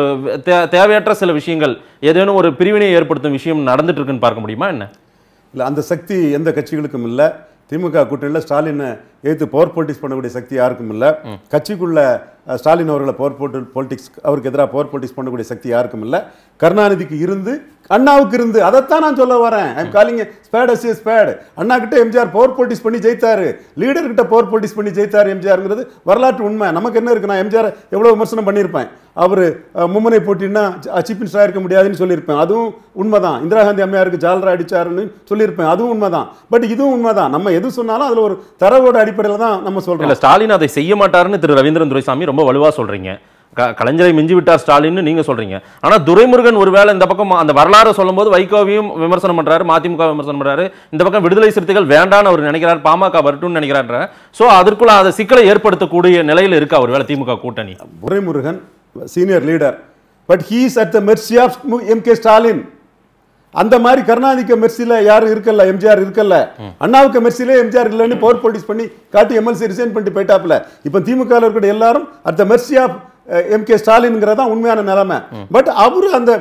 தேவையற்ற சில விஷயங்கள் ஏதேனும் ஒரு பிரிவினை ஏற்படுத்தும் விஷயம் நடந்துட்டு இருக்குன்னு பார்க்க முடியுமா என்ன இல்லை அந்த சக்தி எந்த கட்சிகளுக்கும் இல்லை திமுக கூட்டணியில் ஸ்டாலினை எதிர்த்து பவர் போலிட்டிக்ஸ் பண்ணக்கூடிய சக்தி யாருக்கும் இல்லை கட்சிக்குள்ள ஸ்டாலின் அவர்களை பவர் போட்டு பொலிட்டிக்ஸ் அவருக்கு எதிராக பவர் போலிட்டிக்ஸ் பண்ணக்கூடிய சக்தி யாருக்கும் இல்லை கருணாநிதிக்கு இருந்து அண்ணாவுக்கு இருந்து அதைத்தான் நான் சொல்ல வரேன் I'm calling spade as spade அண்ணா கிட்ட எம்ஜிஆர் பவர் போலிட்டிக்ஸ் பண்ணி ஜெயித்தாரு லீடர்கிட்ட பவர் போலிட்டிக்ஸ் பண்ணி ஜெயித்தார் எம்ஜிஆருங்கிறது வரலாற்று உண்மை நமக்கு என்ன இருக்குன்னா எம்ஜிஆர் எவ்வளோ விமர்சனம் பண்ணியிருப்பேன் அவர் மும்முனை போட்டின்னா சீஃப் மினிஸ்டராக இருக்க முடியாதுன்னு சொல்லியிருப்பேன் அதுவும் உண்மை தான் இந்திரா காந்தி அம்மையாருக்கு ஜாலரா அடித்தாருன்னு சொல்லியிருப்பேன் அதுவும் உண்மை தான் பட் இதுவும் உண்மை தான் நம்ம எது சொன்னாலும் அதில் ஒரு தரவோட அடிப்படையில் தான் நம்ம சொல்கிறோம் இல்லை ஸ்டாலின் அதை செய்ய மாட்டாருன்னு திரு ரவீந்திரன் துரைசாமி ரொம்ப வலுவாக சொல்கிறீங்க கலைஞரை மிஞ்சி விட்டார் ஸ்டாலின் நீங்க சொல்றீங்க ஆனா துரைமுருகன் ஒருவேளை இந்த பக்கம் அந்த வரலாறு சொல்லும்போது வைகோவையும் விமர்சனம் பண்றாரு மதிமுக விமர்சனம் பண்றாரு இந்த பக்கம் விடுதலை சிறுத்தைகள் வேண்டாம்னு அவர் நினைக்கிறார் பாமக வரட்டும்னு நினைக்கிறார் சோ அதற்குள்ள அதை சிக்கலை ஏற்படுத்தக்கூடிய நிலையில் இருக்கா ஒருவேளை திமுக கூட்டணி Duraimurugan senior leader but he's at the mercy of M K Stalin அந்த மாதிரி கருணாநிதிக்கு மெர்சியில் யாரும் இருக்கல எம்ஜிஆர் இருக்கல அண்ணாவுக்கு மெர்சியிலே எம்ஜிஆர் இல்லைன்னு பவர் போலீஸ் பண்ணி காட்டி எம்எல்சி ரிசைன் பண்ணிட்டு போயிட்டாப்ல இப்போ திமுக இருக்கிற எல்லாரும் at the mercy of M K ஸ்டாலின்ங்கிறதான் உண்மையான நிலைமை பட் அவர் அந்த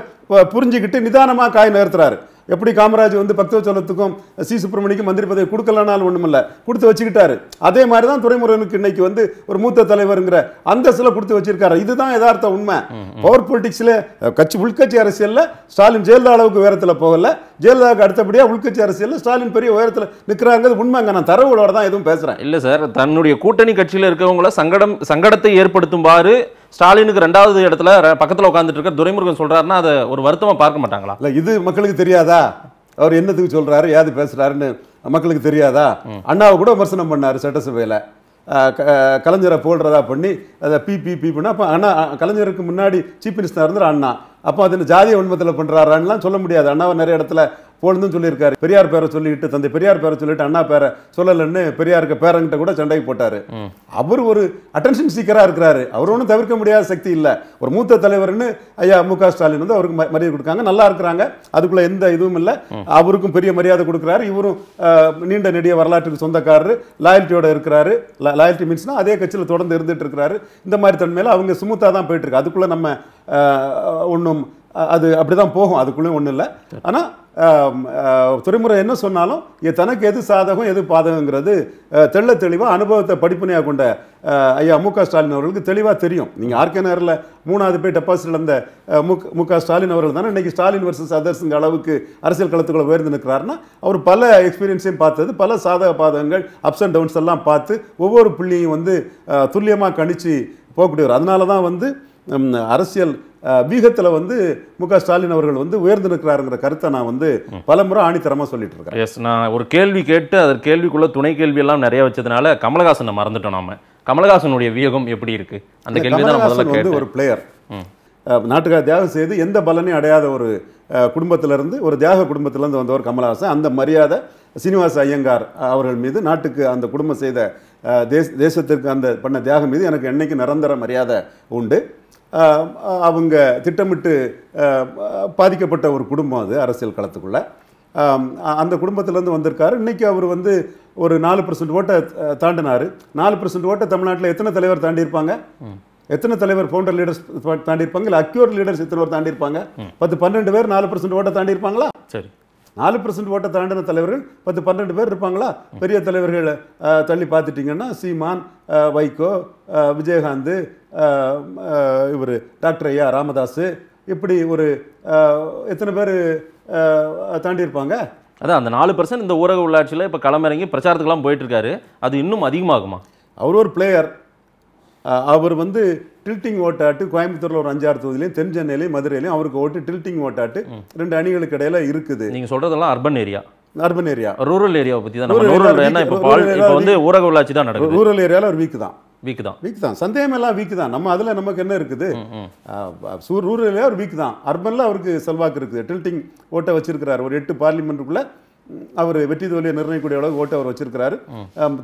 புரிஞ்சுக்கிட்டு நிதானமாக காய் நகர்த்துறாரு எப்படி காமராஜ் வந்து பக்தவச்சலத்துக்கும் சி சுப்பிரமணிக்கும் மந்திரி பதவி கொடுக்கலனாலும் ஒன்றுமில்ல கொடுத்து வச்சுக்கிட்டாரு அதே மாதிரி தான் துறைமுருகனுக்கு இன்னைக்கு வந்து ஒரு மூத்த தலைவருங்கிற அந்தஸ்தில் கொடுத்து வச்சிருக்காரு இதுதான் யதார்த்த உண்மை பவர் பொலிட்டிக்ஸில் கட்சி உள்கட்சி அரசியலில் ஸ்டாலின் ஜெயலலிதா அளவுக்கு உயரத்தில் போகல ஜெயலலிதாவுக்கு அடுத்தபடியாக உள்கட்சி அரசியலில் ஸ்டாலின் பெரிய உயரத்தில் நிற்கிறாங்கிறது உண்மைங்க நான் தரவுகளோட தான் எதுவும் பேசுகிறேன் இல்லை சார் தன்னுடைய கூட்டணி கட்சியில் இருக்கிறவங்கள சங்கடம் சங்கடத்தை ஏற்படுத்தும்பாரு ஸ்டாலினுக்கு ரெண்டாவது இடத்துல பக்கத்தில் உட்காந்துட்டு இருக்க துரைமுருகன் சொல்கிறாருன்னா அதை ஒரு வருத்தமாக பார்க்க மாட்டாங்களா இல்லை இது மக்களுக்கு தெரியாதா அவர் என்னத்துக்கு சொல்கிறாரு யாது பேசுகிறாருன்னு மக்களுக்கு தெரியாதா அண்ணாவை கூட விமர்சனம் பண்ணார் சட்டசபையில் கலைஞரை போடுறதா பண்ணி அதை பிபி பிபின்னா அப்போ அண்ணா கலைஞருக்கு முன்னாடி சீஃப் மினிஸ்டர் இருந்தார் அண்ணா அப்போ அது ஜாதிய உண்மத்தில் பண்ணுறாரான்லாம் சொல்ல முடியாது அண்ணாவை நிறைய இடத்துல போலந்தும் சொல்லியிருக்காரு பெரியார் பேரை சொல்லிட்டு தந்தை பெரியார் பேரை சொல்லிட்டு அண்ணா பேரை சொல்லலன்னு பெரியாருக்கு பேரங்கிட்ட கூட சண்டை போட்டாரு அவர் ஒரு அட்டென்ஷன் சீக்கராக இருக்கிறாரு அவர் ஒன்றும் தவிர்க்க முடியாத சக்தி இல்லை ஒரு மூத்த தலைவர்னு ஐயா மு ஸ்டாலின் வந்து அவருக்கு மரியாதை கொடுக்காங்க நல்லா இருக்கிறாங்க அதுக்குள்ள எந்த இதுவும் இல்லை அவருக்கும் பெரிய மரியாதை கொடுக்குறாரு இவரும் நீண்ட நெடிய வரலாற்றுக்கு சொந்தக்காரர் லாயல்ட்டியோட இருக்கிறாரு லாயல்ட்டி மீன்ஸ்னா அதே கட்சியில் தொடர்ந்து இருந்துட்டு இருக்கிறாரு இந்த மாதிரி தன்மையில் அவங்க சுமூத்தாக தான் போயிட்டு இருக்கு அதுக்குள்ள நம்ம ஒன்றும் அது அப்படி தான் போகும் அதுக்குள்ளேயும் ஒன்றும் இல்லை ஆனால் துறைமுறை என்ன சொன்னாலும் தனக்கு எது சாதகம் எது பாதகங்கிறது தெள்ள தெளிவாக அனுபவத்தை படிப்பனையாக கொண்ட ஐயா மு க ஸ்டாலின் அவர்களுக்கு தெளிவாக தெரியும் நீங்கள் ஆர்கே நகரில் மூணாவது போய் டெபாசிட்டில் இருந்த மு மு க ஸ்டாலின் அவர்கள் தானே இன்றைக்கி ஸ்டாலின் வர்சஸ் அதர்ஸுங்க அளவுக்கு அரசியல் களத்துக்குள்ள உயர்ந்து நிற்கிறாருன்னா அவர் பல எக்ஸ்பீரியன்ஸையும் பார்த்தது பல சாதக பாதகங்கள் அப்ஸ் அண்ட் டவுன்ஸ் எல்லாம் பார்த்து ஒவ்வொரு புள்ளியும் வந்து துல்லியமாக கணிச்சு போகக்கூடியவர் அதனால தான் வந்து அரசியல் வீகத்தில் வந்து மு க ஸ்டாலின் அவர்கள் வந்து உயர்ந்து நிற்கிறாருங்கிற கருத்தை நான் வந்து பல முறை ஆணித்தரமாக சொல்லிட்டு இருக்கேன் எஸ் நான் ஒரு கேள்வி கேட்டு அதற்கு கேள்விக்குள்ள துணை கேள்வியெல்லாம் நிறைய வச்சதுனால கமலஹாசனை மறந்துட்டோம் நாம கமலஹாசனுடைய வியோகம் எப்படி இருக்கு அந்த கேள்வி தான் வந்து ஒரு பிளேயர் நாட்டுக்காக தியாகம் செய்து எந்த பலனையும் அடையாத ஒரு குடும்பத்திலேருந்து ஒரு தியாக குடும்பத்திலேருந்து வந்தவர் கமலஹாசன் அந்த மரியாதை சீனிவாச ஐயங்கார் அவர்கள் மீது நாட்டுக்கு அந்த குடும்பம் செய்த தேச தேசத்திற்கு அந்த பண்ண தியாகம் மீது எனக்கு என்றைக்கு நிரந்தர மரியாதை உண்டு அவங்க திட்டமிட்டு பாதிக்கப்பட்ட ஒரு குடும்பம் அது அரசியல் களத்துக்குள்ளே அந்த குடும்பத்திலேருந்து வந்திருக்காரு இன்றைக்கி அவர் வந்து ஒரு நாலு பர்சன்ட் ஓட்டை தாண்டினார் நாலு பர்சன்ட் ஓட்டை தமிழ்நாட்டில் எத்தனை தலைவர் தாண்டியிருப்பாங்க எத்தனை தலைவர் ஃபவுண்டர் லீடர்ஸ் தாண்டியிருப்பாங்க இல்லை அக்யூர் லீடர்ஸ் எத்தனை பேர் தாண்டியிருப்பாங்க பத்து பன்னெண்டு பேர் நாலு பர்சன்ட் ஓட்டை தாண்டியிருப்பாங்களா சரி நாலு பர்சன்ட் ஓட்டை தாண்டின தலைவர்கள் பத்து பன்னெண்டு பேர் இருப்பாங்களா பெரிய தலைவர்கள் தள்ளி பார்த்துட்டிங்கன்னா சீமான் வைகோ விஜயகாந்த் இவர் டாக்டர் ஐயா ராமதாஸ் இப்படி ஒரு எத்தனை பேர் தாண்டியிருப்பாங்க அதான் அந்த நாலு பர்சன்ட் இந்த ஊரக உள்ளாட்சியில் இப்போ களமிறங்கி பிரச்சாரத்துக்கெல்லாம் போயிட்டுருக்காரு அது இன்னும் அதிகமாகுமா அவர் ஒரு பிளேயர் அவர் வந்து டில்ட்டிங் ஓட்டாட்டு கோயம்புத்தூரில் ஒரு அஞ்சாறு தொகுதியிலையும் தென் மதுரையிலையும் அவருக்கு ஓட்டு டில்ட்டிங் ஓட்டாட்டு ரெண்டு அணிகளுக்கு இடையில இருக்குது நீங்க சொல்றதெல்லாம் urban area urban area rural ஏரியாவை பத்தி தான் வந்து ஊரக உள்ளாட்சி தான் நடக்குது ரூரல் ஏரியாவில் ஒரு வீக் தான் வீக் தான் வீக் தான் சந்தேகம் எல்லாம் வீக் தான் நம்ம அதில் நமக்கு என்ன இருக்குது ஏரியா ஒரு வீக் தான் அர்பனில் அவருக்கு செல்வாக்கு இருக்குது டில்ட்டிங் ஓட்டை வச்சிருக்கிறார் ஒரு எட்டு பார்லிமெண்ட்டுக்குள்ளே அவர் வெற்றி தோல்வியை நிர்ணயிக்கூடிய அளவுக்கு ஓட்டு அவர் வச்சிருக்கிறாரு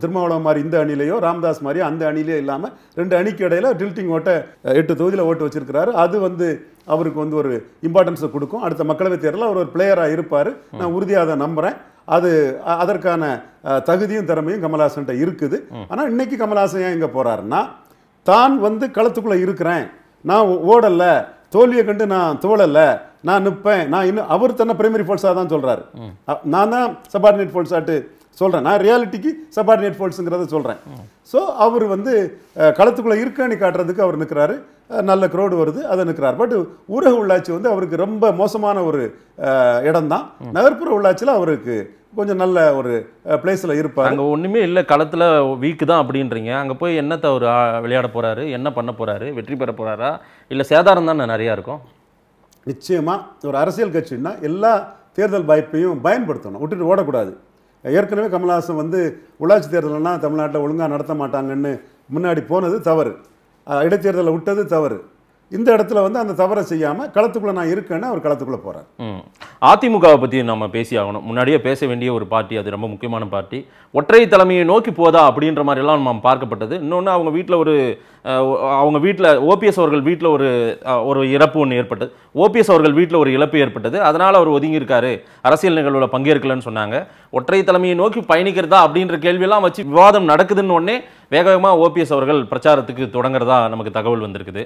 திருமாவளவன் மாதிரி இந்த அணிலேயோ ராம்தாஸ் மாதிரியோ அந்த அணிலேயோ இல்லாமல் ரெண்டு அணிக்கு இடையில டில்ட்டிங் ஓட்டை எட்டு தொகுதியில் ஓட்டு வச்சிருக்கிறாரு அது வந்து அவருக்கு வந்து ஒரு இம்பார்ட்டன்ஸை கொடுக்கும் அடுத்த மக்களவைத் தேர்தலில் அவர் ஒரு பிளேயராக இருப்பார் நான் உறுதியாக அதை நம்புகிறேன் அது அதற்கான தகுதியும் திறமையும் கமல்ஹாசன்கிட்ட இருக்குது ஆனால் இன்னைக்கு கமல்ஹாசன் ஏன் இங்கே போகிறாருன்னா தான் வந்து களத்துக்குள்ளே இருக்கிறேன் நான் ஓடலை தோல்வியை கண்டு நான் தோழலை நான் நிற்பேன் நான் இன்னும் அவர் தன்னை பிரைமரி ஃபோல்ஸாக தான் சொல்கிறாரு நான் தான் சபார்டினேட் ஃபோல்ஸாட்டு சொல்கிறேன் நான் ரியாலிட்டிக்கு சபார்டினேட் ஃபோல்ஸுங்கிறத சொல்கிறேன் ஸோ அவர் வந்து களத்துக்குள்ளே இருக்கணி காட்டுறதுக்கு அவர் நிற்கிறாரு நல்ல க்ரௌடு வருது அதை நிற்கிறார் பட் ஊரக உள்ளாட்சி வந்து அவருக்கு ரொம்ப மோசமான ஒரு இடம் தான் நகர்ப்புற உள்ளாட்சியில் அவருக்கு கொஞ்சம் நல்ல ஒரு பிளேஸில் இருப்பார் அங்கே ஒன்றுமே இல்லை களத்தில் வீக்கு தான் அப்படின்றீங்க அங்கே போய் என்னத்தை அவர் விளையாட போகிறாரு என்ன பண்ண போகிறாரு வெற்றி பெற போகிறாரா இல்லை சேதாரம் தான் நிறையா இருக்கும் நிச்சயமாக ஒரு அரசியல் கட்சின்னா எல்லா தேர்தல் வாய்ப்பையும் பயன்படுத்தணும் விட்டுட்டு ஓடக்கூடாது ஏற்கனவே கமல்ஹாசன் வந்து உள்ளாட்சி தேர்தலெல்லாம் தமிழ்நாட்டில் ஒழுங்காக நடத்த மாட்டாங்கன்னு முன்னாடி போனது தவறு இடைத்தேர்தலை விட்டது தவறு இந்த இடத்துல வந்து அந்த தவறை செய்யாமல் களத்துக்குள்ளே நான் இருக்கேன்னு அவர் களத்துக்குள்ளே போகிறார் அதிமுகவை பற்றி நம்ம பேசி ஆகணும் முன்னாடியே பேச வேண்டிய ஒரு பார்ட்டி அது ரொம்ப முக்கியமான பார்ட்டி ஒற்றை தலைமையை நோக்கி போதா அப்படின்ற மாதிரிலாம் நம்ம பார்க்கப்பட்டது இன்னொன்று அவங்க வீட்டில் ஒரு அவங்க வீட்டில் ஓபிஎஸ் அவர்கள் வீட்டில் ஒரு ஒரு இறப்பு ஒன்று ஏற்பட்டது ஓபிஎஸ் அவர்கள் வீட்டில் ஒரு இழப்பு ஏற்பட்டது அதனால் அவர் ஒதுங்கியிருக்காரு அரசியல் நிகழ்வில் பங்கேற்கலன்னு சொன்னாங்க ஒற்றை தலைமையை நோக்கி பயணிக்கிறதா அப்படின்ற கேள்வியெல்லாம் வச்சு விவாதம் நடக்குதுன்னு ஒன்னே வேக வேகமாக ஓபிஎஸ் அவர்கள் பிரச்சாரத்துக்கு தொடங்குறதா நமக்கு தகவல் வந்திருக்குது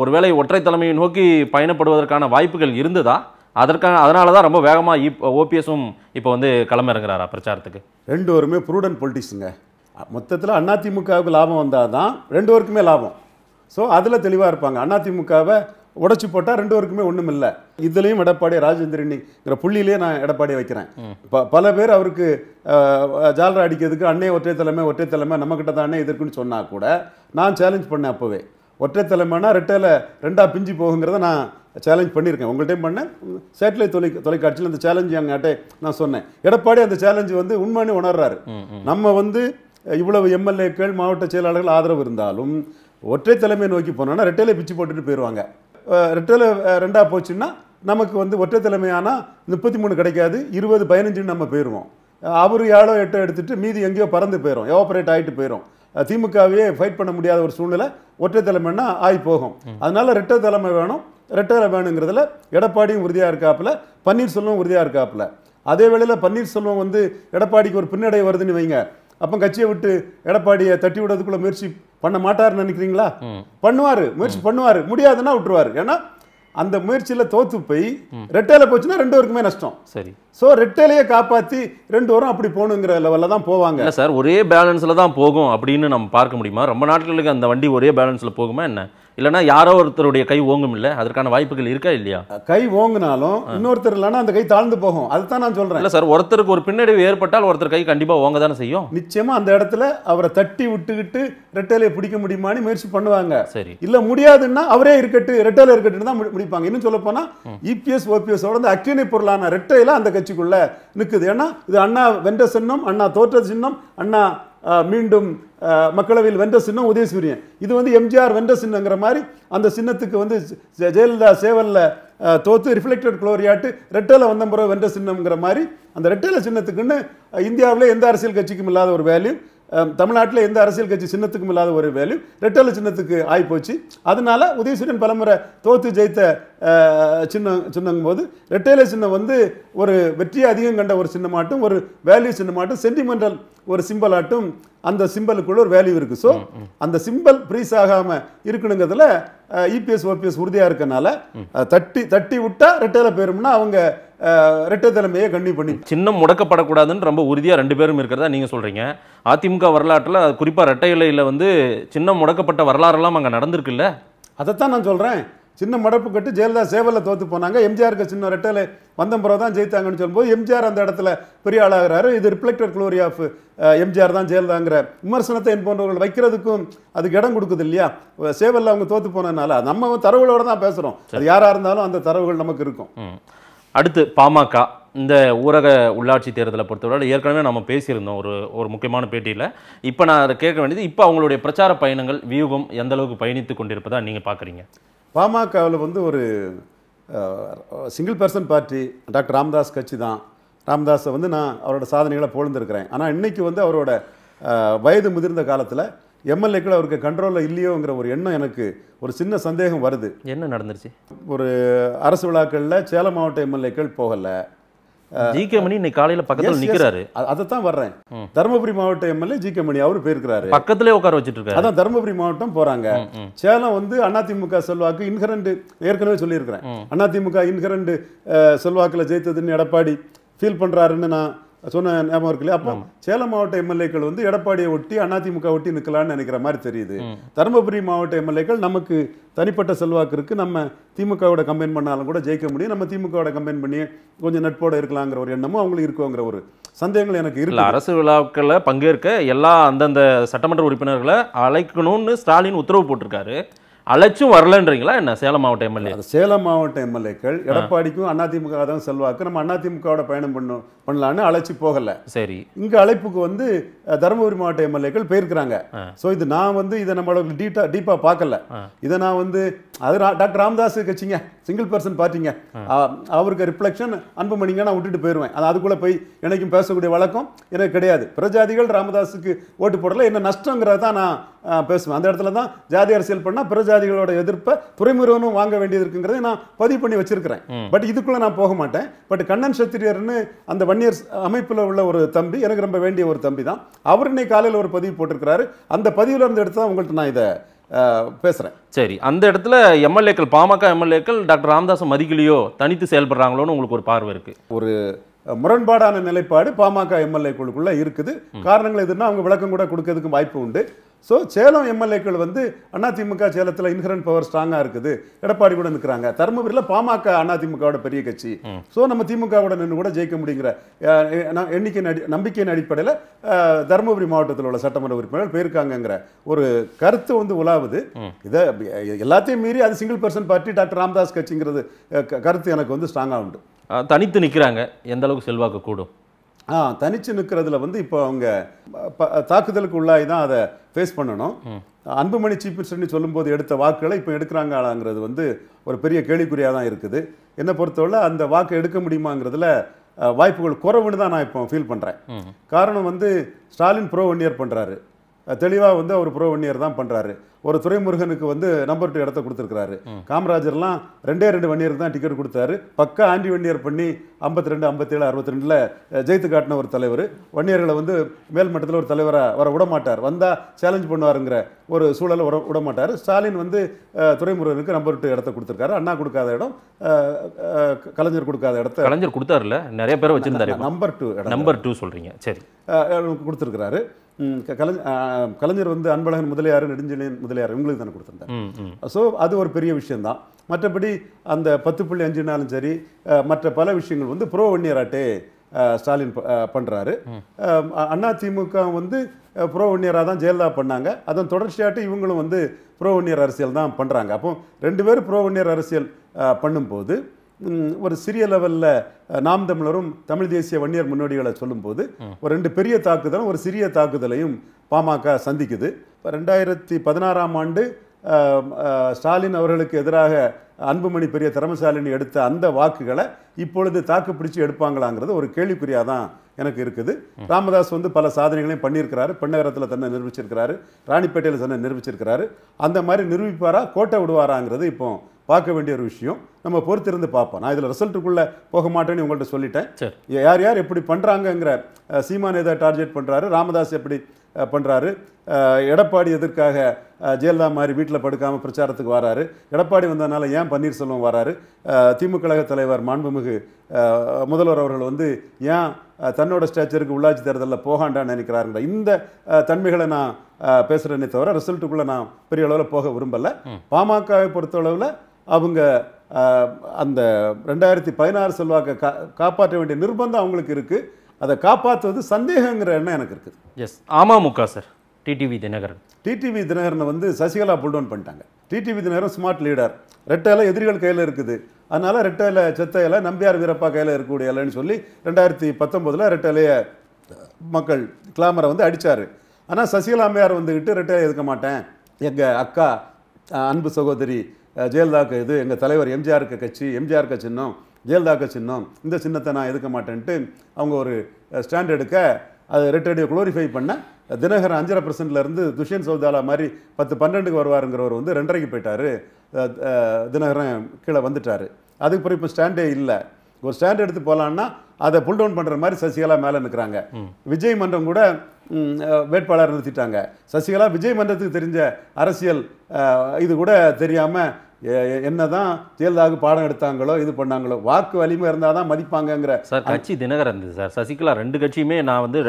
ஒருவேளை ஒற்றை தலைமையை நோக்கி பயணப்படுவதற்கான வாய்ப்புகள் இருந்ததா அதற்கான அதனால தான் ரொம்ப வேகமாக இப் ஓபிஎஸும் இப்போ வந்து களமிறங்குறாரா பிரச்சாரத்துக்கு ரெண்டு பேருமே ப்ரூடன் பொலிட்டிக்ஸுங்க மொத்தத்தில் அதிமுகவுக்கு லாபம் வந்தால் தான் ரெண்டு பேருக்குமே லாபம் ஸோ அதில் தெளிவாக இருப்பாங்க அதிமுகவை உடச்சி போட்டால் ரெண்டு பேருக்குமே ஒன்றும் இல்லை இதுலேயும் எடப்பாடி ராஜேந்திரனிங்கிற புள்ளியிலே நான் எடப்பாடி வைக்கிறேன் இப்போ பல பேர் அவருக்கு ஜாலரை அடிக்கிறதுக்கு அண்ணே ஒற்றை தலைமை ஒற்றை தலைமை நம்மக்கிட்ட தானே எதிர்க்குன்னு சொன்னால் கூட நான் சேலஞ்ச் பண்ணேன் அப்போவே ஒற்றை தலைமைனா ரெட்டையில் ரெண்டாக பிஞ்சு போகுங்கிறத நான் சேலஞ்ச் பண்ணியிருக்கேன் உங்கள்கிட்டையும் பண்ணேன் சேட்டலைட் தொலை தொலைக்காட்சியில் அந்த சேலஞ்சு அங்கே நான் சொன்னேன் எடப்பாடி அந்த சேலஞ்சு வந்து உண்மைன்னு உணர்றாரு நம்ம வந்து இவ்வளவு எம்எல்ஏக்கள் மாவட்ட செயலாளர்கள் ஆதரவு இருந்தாலும் ஒற்றை தலைமையை நோக்கி போனோன்னா ரெட்டையில பிச்சு போட்டுட்டு போயிடுவாங்க ரெட்டையில ரெண்டாக போச்சுன்னா நமக்கு வந்து ஒற்றை தலைமையானால் முப்பத்தி மூணு கிடைக்காது இருபது பதினஞ்சுன்னு நம்ம போயிடுவோம் அவர் ஏழோ எட்டோ எடுத்துகிட்டு மீதி எங்கேயோ பறந்து போயிடும் எவாபரேட் ஆகிட்டு போயிடும் திமுகவே ஃபைட் பண்ண முடியாத ஒரு சூழ்நிலை ஒற்றை தலைமைன்னா ஆகி போகும் அதனால ரெட்டை தலைமை வேணும் ரெட்டை வேணுங்கிறதுல எடப்பாடியும் உறுதியாக இருக்காப்புல பன்னீர்செல்வம் உறுதியாக இருக்காப்புல அதே வேளையில் பன்னீர்செல்வம் வந்து எடப்பாடிக்கு ஒரு பின்னடை வருதுன்னு வைங்க அப்போ கட்சியை விட்டு எடப்பாடியை தட்டி விடுறதுக்குள்ள முயற்சி பண்ண மாட்டாருன்னு நினைக்கிறீங்களா பண்ணுவார் முயற்சி பண்ணுவார் முடியாதுன்னா விட்டுருவார் ஏன்னா அந்த முயற்சியில் தோத்து போய் ரெட்டையில் போச்சுன்னா ரெண்டு வருக்குமே நஷ்டம் சரி ஸோ ரெட்டேலையே காப்பாற்றி ரெண்டு வரும் அப்படி போகணுங்கிற லெவலில் தான் போவாங்க இல்லை சார் ஒரே பேலன்ஸில் தான் போகும் அப்படின்னு நம்ம பார்க்க முடியுமா ரொம்ப நாட்களுக்கு அந்த வண்டி ஒரே பேலன்ஸில் போகுமா என்ன இல்லைனா யாரோ ஒருத்தருடைய கை ஓங்கும் இல்லை அதற்கான வாய்ப்புகள் இருக்கா இல்லையா கை ஓங்கினாலும் இன்னொருத்தர் இல்லைனா அந்த கை தாழ்ந்து போகும் அதுதான் நான் சொல்கிறேன் இல்லை சார் ஒருத்தருக்கு ஒரு பின்னடைவு ஏற்பட்டால் ஒருத்தர் கை கண்டிப்பாக ஓங்க தானே செய்யும் நிச்சயமாக அந்த இடத்துல அவரை தட்டி விட்டுக்கிட்டு ரெட்டேலையை பிடிக்க முடியுமான்னு முயற்சி பண்ணுவாங்க சரி இல்லை முடியாதுன்னா அவரே இருக்கட்டு ரெட்டையில இருக்கட்டு தான் முடிப்பாங்க இன்னும் சொல்ல போனால் இபிஎஸ் e ஓபிஎஸ் வந்து அக்கினை பொருளான ரெட்டையில அந்த கட்சிக்குள்ள நிற்குது ஏன்னா இது அண்ணா வென்ற சின்னம் அண்ணா தோற்ற சின்னம் அண்ணா மீண்டும் மக்களவையில் வென்ற சின்னம் உதயசூரியன் இது வந்து எம்ஜிஆர் வென்ற சின்னங்கிற மாதிரி அந்த சின்னத்துக்கு வந்து ஜெயலலிதா சேவலில் தோற்று ரிஃப்ளெக்டட் குளோரியாட்டு ரெட்டேல வந்த பிறகு வென்ற சின்னங்கிற மாதிரி அந்த ரெட்டேல சின்னத்துக்குன்னு இந்தியாவில் எந்த அரசியல் கட்சிக்கும் இல்லாத ஒரு வேல்யூ தமிழ்நாட்டில் எந்த அரசியல் கட்சி சின்னத்துக்கும் இல்லாத ஒரு வேல்யூ ரெட்டலை சின்னத்துக்கு ஆகிப்போச்சு அதனால உதயசூரியன் பலமுறை தோற்று ஜெயித்த சின்னம் சின்னங்கும் போது ரெட்டேல சின்னம் வந்து ஒரு வெற்றியை அதிகம் கண்ட ஒரு சின்னமாட்டும் ஒரு வேல்யூ சின்னமாட்டும் சென்டிமெண்டல் ஒரு சிம்பிள் ஆட்டும் அந்த சிம்பலுக்குள்ள ஒரு வேல்யூ இருக்குது ஸோ அந்த சிம்பல் ப்ரீஸ் ஆகாமல் இருக்கணுங்கிறதுல இபிஎஸ் ஓபிஎஸ் e உறுதியாக இருக்கனால தட்டி தட்டி விட்டால் ரெட்டையில் போயிரும்னா அவங்க ரெட்டை தலைமையை கண்டிப்பாக பண்ணி சின்னம் முடக்கப்படக்கூடாதுன்னு ரொம்ப உறுதியாக ரெண்டு பேரும் இருக்கிறதா நீங்கள் சொல்கிறீங்க அதிமுக வரலாற்றில் குறிப்பாக ரெட்டை இலையில் வந்து சின்னம் முடக்கப்பட்ட வரலாறுலாம் அங்கே நடந்திருக்குல்ல அதைத்தான் நான் சொல்கிறேன் சின்ன மடப்பு கட்டு ஜெயலலிதா சேவலில் தோற்று போனாங்க எம்ஜிஆருக்கு சின்ன ரெட்டலை வந்த பிறகு தான் ஜெயித்தாங்கன்னு சொல்லும்போது எம்ஜிஆர் அந்த இடத்துல பெரிய ஆளாகிறாரு இது ரிஃப்ளெக்டட் க்ளோரி ஆஃப் எம்ஜிஆர் தான் ஜெயலலிதாங்கிற விமர்சனத்தை என் போன்றவர்கள் வைக்கிறதுக்கும் அதுக்கு இடம் கொடுக்குது இல்லையா சேவலில் அவங்க தோற்று போனதுனால நம்ம தரவுகளோட தான் பேசுகிறோம் அது யாராக இருந்தாலும் அந்த தரவுகள் நமக்கு இருக்கும் அடுத்து பாமக இந்த ஊரக உள்ளாட்சி தேர்தலை பொறுத்தவரை ஏற்கனவே நம்ம பேசியிருந்தோம் ஒரு ஒரு முக்கியமான பேட்டியில் இப்போ நான் அதை கேட்க வேண்டியது இப்போ அவங்களுடைய பிரச்சார பயணங்கள் வியூகம் எந்த அளவுக்கு பயணித்து கொண்டிருப்பதாக நீங்கள் பார்க்குறீங்க பாமகவில் வந்து ஒரு single person party doctor Ramdas கட்சி தான் ராம்தாஸை வந்து நான் அவரோட சாதனைகளை போழுந்திருக்கிறேன் ஆனால் இன்றைக்கி வந்து அவரோட வயது முதிர்ந்த காலத்தில் எம்எல்ஏக்கள் அவருக்கு கண்ட்ரோலில் இல்லையோங்கிற ஒரு எண்ணம் எனக்கு ஒரு சின்ன சந்தேகம் வருது என்ன நடந்துருச்சு ஒரு அரசு விழாக்களில் சேலம் மாவட்ட எம்எல்ஏக்கள் போகலை ஜி கே மணி இன்னைக்கு காலையில் பக்கத்துல நிற்கிறாரு அதை தான் வர்றேன் தருமபுரி மாவட்ட எம்எல்ஏ ஜி கே மணி அவரு போயிருக்கிறாரு பக்கத்துல உட்கார வச்சுட்டு இருக்காரு அதான் தருமபுரி மாவட்டம் போறாங்க சேலம் வந்து அதிமுக செல்வாக்கு இன்ஹரண்ட் ஏற்கனவே சொல்லியிருக்கிறேன் அதிமுக இன்ஹரண்ட் செல்வாக்குல ஜெயித்ததுன்னு எடப்பாடி ஃபீல் பண்றாருன்னு நான் சொன்ன ஞாபகம் இருக்குல்ல அப்போ சேலம் மாவட்ட எம்எல்ஏக்கள் வந்து எடப்பாடியை ஒட்டி அதிமுக ஒட்டி நிற்கலாம்னு நினைக்கிற மாதிரி தெரியுது தருமபுரி மாவட்ட எம்எல்ஏக்கள் நமக்கு தனிப்பட்ட செல்வாக்கு இருக்குது நம்ம திமுகவோட கம்பெயின் பண்ணாலும் கூட ஜெயிக்க முடியும் நம்ம திமுகவோட கம்பெயின் பண்ணி கொஞ்சம் நட்போட இருக்கலாங்கிற ஒரு எண்ணமும் அவங்களுக்கு இருக்குங்கிற ஒரு சந்தேகங்கள் எனக்கு இருக்கு அரசு விழாக்களில் பங்கேற்க எல்லா அந்தந்த சட்டமன்ற உறுப்பினர்களை அழைக்கணும்னு ஸ்டாலின் உத்தரவு போட்டிருக்காரு அழைச்சும் வரலன்றீங்களா என்ன சேலம் மாவட்ட எம்எல்ஏ சேலம் மாவட்ட எம்எல்ஏக்கள் எடப்பாடிக்கும் அதிமுக தான் செல்வாக்கு நம்ம அதிமுகவோட பயணம் பண்ணும் பண்ணலான்னு அழைச்சி போகல சரி இங்க அழைப்புக்கு வந்து தருமபுரி மாவட்ட எம்எல்ஏக்கள் போயிருக்கிறாங்க ஸோ இது நான் வந்து இதை நம்மளோட டீட்டா டீப்பா பார்க்கல இதை நான் வந்து அது டாக்டர் ராம்தாஸ் கட்சிங்க சிங்கிள் பர்சன் பார்ட்டிங்க அவருக்கு ரிஃப்ளெக்ஷன் அன்புமணிங்க நான் விட்டுட்டு போயிடுவேன் அது அதுக்குள்ளே போய் எனக்கும் பேசக்கூடிய வழக்கம் எனக்கு கிடையாது பிரஜாதிகள் ராமதாஸுக்கு ஓட்டு போடல என்ன நஷ்டங்கிறத தான் நான் பேசுவேன் அந்த இடத்துல தான் ஜாதி அரசியல் பண்ணால் பிரஜாதிகளோட எதிர்ப்பை துறைமுருகனும் வாங்க வேண்டியது இருக்குங்கிறத நான் பதிவு பண்ணி வச்சிருக்கிறேன் பட் இதுக்குள்ளே நான் போக மாட்டேன் பட் கண்ணன் சத்திரியர்னு அந்த வன்னியர் அமைப்பில் உள்ள ஒரு தம்பி எனக்கு ரொம்ப வேண்டிய ஒரு தம்பி தான் அவர் இன்னைக்கு காலையில் ஒரு பதிவு போட்டிருக்கிறாரு அந்த பதிவில் இருந்து எடுத்து தான் உங்கள்கிட்ட நான் இதை பேசுகிறேன் சரி அந்த இடத்துல எம்எல்ஏக்கள் பாமக எம்எல்ஏக்கள் டாக்டர் ராமதாஸ் மதிக்கலையோ தனித்து செயல்படுறாங்களோன்னு உங்களுக்கு ஒரு பார்வை இருக்குது ஒரு முரண்பாடான நிலைப்பாடு பாமக எம்எல்ஏக்குள்ளே இருக்குது காரணங்கள் எதுனா அவங்க விளக்கம் கூட கொடுக்கறதுக்கு வாய்ப்பு உண்டு ஸோ சேலம் எம்எல்ஏக்கள் வந்து அதிமுக சேலத்தில் இன்ஹரன் பவர் ஸ்ட்ராங்காக இருக்குது எடப்பாடி கூட நிற்கிறாங்க தருமபுரியில் பாமக அதிமுகவோட பெரிய கட்சி ஸோ நம்ம திமுகவோட நின்று கூட ஜெயிக்க முடியுங்கிற எண்ணிக்கை நம்பிக்கையின் அடிப்படையில் தருமபுரி மாவட்டத்தில் உள்ள சட்டமன்ற உறுப்பினர் போயிருக்காங்கங்கிற ஒரு கருத்து வந்து உலாவுது இதை எல்லாத்தையும் மீறி அது single person party doctor Ramdas கட்சிங்கிறது கருத்து எனக்கு வந்து ஸ்ட்ராங்காக உண்டு தனித்து நிற்கிறாங்க எந்த அளவுக்கு செல்வாக்கு கூடும் தனிச்சு நிற்கிறதுல வந்து இப்போ அவங்க தாக்குதலுக்கு உள்ளாகி தான் அதை ஃபேஸ் பண்ணணும் அன்புமணி சீஃப் மினிஸ்டர்னு சொல்லும்போது எடுத்த வாக்குகளை இப்போ எடுக்கிறாங்களாங்கிறது வந்து ஒரு பெரிய கேள்விக்குறியாக தான் இருக்குது என்னை பொறுத்தவரை அந்த வாக்கு எடுக்க முடியுமாங்கிறதுல வாய்ப்புகள் குறவுன்னு தான் நான் இப்போ ஃபீல் பண்ணுறேன் காரணம் வந்து ஸ்டாலின் ப்ரோ ஒன் இயர் பண்ணுறாரு தெளிவாக வந்து அவர் வன்னியர் தான் பண்ணுறாரு ஒரு துறைமுருகனுக்கு வந்து நம்பர் டூ இடத்த கொடுத்துருக்காரு காமராஜர்லாம் ரெண்டே ரெண்டு வன்னியர் தான் டிக்கெட் கொடுத்தாரு பக்கா ஆண்டி வன்னியர் பண்ணி ஐம்பத்தி ரெண்டு ஐம்பத்தி ஏழு அறுபத்தி ரெண்டில் ஜெயித்து காட்டின ஒரு தலைவர் வன்னியர்களை வந்து மேல்மட்டத்தில் ஒரு தலைவராக வர விட மாட்டார் வந்தால் சேலஞ்ச் பண்ணுவாருங்கிற ஒரு சூழலை விட விட மாட்டார் ஸ்டாலின் வந்து துறைமுருகனுக்கு நம்பர் டூ இடத்த கொடுத்துருக்காரு அண்ணா கொடுக்காத இடம் கலைஞர் கொடுக்காத இடத்த கலைஞர் கொடுத்தாருல நிறைய பேர் வச்சுருந்தாரு நம்பர் டூ நம்பர் டூ சொல்கிறீங்க சரி கொடுத்துருக்குறாரு கலைஞர் கலைஞர் வந்து அன்பழகன் முதலியார் நெடுஞ்செழியன் முதலியார் இவங்களுக்கு தானே கொடுத்துருந்தார் ஸோ அது ஒரு பெரிய விஷயந்தான் மற்றபடி அந்த பத்து புள்ளி அஞ்சுனாலும் சரி மற்ற பல விஷயங்கள் வந்து புரோ வன்னியராட்டே ஸ்டாலின் பண்ணுறாரு அண்ணா திமுக வந்து புரோ வன்னியராக தான் ஜெயலலிதா பண்ணாங்க அதன் தொடர்ச்சியாட்டு இவங்களும் வந்து புரோ வன்னியர் அரசியல் தான் பண்ணுறாங்க அப்போ ரெண்டு பேரும் புரோ வன்னியர் அரசியல் பண்ணும்போது ஒரு சிறிய லெவலில் நாம் தமிழரும் தமிழ் தேசிய வன்னியர் முன்னோடிகளை சொல்லும்போது ஒரு ரெண்டு பெரிய தாக்குதலும் ஒரு சிறிய தாக்குதலையும் பாமக சந்திக்குது இப்போ ரெண்டாயிரத்தி பதினாறாம் ஆண்டு ஸ்டாலின் அவர்களுக்கு எதிராக அன்புமணி பெரிய திறமசாலினி எடுத்த அந்த வாக்குகளை இப்பொழுது தாக்கு பிடிச்சி எடுப்பாங்களாங்கிறது ஒரு கேள்விக்குறியாக தான் எனக்கு இருக்குது ராமதாஸ் வந்து பல சாதனைகளையும் பண்ணியிருக்கிறாரு பெண்ணகரத்தில் தன்னை நிரூபிச்சிருக்கிறாரு ராணிப்பேட்டையில் தன்னை நிரூபிச்சிருக்கிறாரு அந்த மாதிரி நிரூபிப்பாரா கோட்டை விடுவாராங்கிறது இப்போது பார்க்க வேண்டிய ஒரு விஷயம் நம்ம பொறுத்திருந்து பார்ப்போம் நான் இதில் ரிசல்ட்டுக்குள்ளே போக மாட்டேன்னு உங்கள்கிட்ட சொல்லிட்டேன் யார் யார் எப்படி பண்ணுறாங்கங்கிற சீமான் எதை டார்கெட் பண்ணுறாரு ராமதாஸ் எப்படி பண்ணுறாரு எடப்பாடி எதற்காக ஜெயலலிதா மாதிரி வீட்டில் படுக்காமல் பிரச்சாரத்துக்கு வராரு எடப்பாடி வந்ததுனால ஏன் பன்னீர்செல்வம் வராரு திமுக கழக தலைவர் மாண்புமிகு முதல்வர் அவர்கள் வந்து ஏன் தன்னோட ஸ்டேச்சருக்கு உள்ளாட்சி தேர்தலில் போகாண்டான்னு நினைக்கிறாருங்கிற இந்த தன்மைகளை நான் பேசுகிறேன்னே தவிர ரிசல்ட்டுக்குள்ளே நான் பெரிய அளவில் போக விரும்பலை பாமகவை பொறுத்தளவில் அவங்க அந்த ரெண்டாயிரத்தி பதினாறு செல்வாக்கை கா காப்பாற்ற வேண்டிய நிர்பந்தம் அவங்களுக்கு இருக்குது அதை காப்பாற்றுவது சந்தேகங்கிற எண்ணம் எனக்கு இருக்குது எஸ் அமமுக சார் டிடிவி தினகரன் டிடிவி தினகரனை வந்து சசிகலா புல்டவுன் பண்ணிட்டாங்க டிடிவி தினகரன் ஸ்மார்ட் லீடர் ரெட்டையில் எதிரிகள் கையில் இருக்குது அதனால் ரெட்டையில் செத்தையில் நம்பியார் வீரப்பா கையில் இருக்கக்கூடிய இல்லைன்னு சொல்லி ரெண்டாயிரத்தி பத்தொம்போதில் ரெட்டையிலைய மக்கள் கிளாமரை வந்து அடித்தார் ஆனால் சசிகலா அம்மையார் வந்துக்கிட்டு ரெட்டையில் இருக்க மாட்டேன் எங்கள் அக்கா அன்பு சகோதரி ஜெயலலிதாவுக்கு இது எங்கள் தலைவர் எம்ஜிஆருக்கு கட்சி எம்ஜிஆருக்கு சின்னம் ஜெயலலிதாவுக்கு சின்னம் இந்த சின்னத்தை நான் எதுக்க மாட்டேன்ட்டு அவங்க ஒரு ஸ்டாண்ட் எடுக்க அது ரெட்டடியை குளோரிஃபை பண்ண தினகரன் அஞ்சரை பர்சன்ட்லேருந்து துஷ்யந்த் சௌதாலா மாதிரி பத்து பன்னெண்டுக்கு வருவாருங்கிறவர் வந்து ரெண்டரைக்கு போயிட்டார் தினகரன் கீழே வந்துட்டார் அதுக்கு பிறகு இப்போ ஸ்டாண்டே இல்லை ஒரு ஸ்டாண்ட் எடுத்து போகலான்னா அதை புல் டவுன் பண்ணுற மாதிரி சசிகலா மேலே நிற்கிறாங்க விஜய் மன்றம் கூட வேட்பாளர் நிறுத்திட்டாங்க சசிகலா விஜய் மன்றத்துக்கு தெரிஞ்ச அரசியல் இது கூட தெரியாமல் என்ன தான் பாடம் எடுத்தாங்களோ இது பண்ணாங்களோ வாக்கு வலிமை இருந்தால் தான் மதிப்பாங்கங்கிற சார் கட்சி தினகரன் சார் சசிகலா ரெண்டு கட்சியுமே நான் வந்து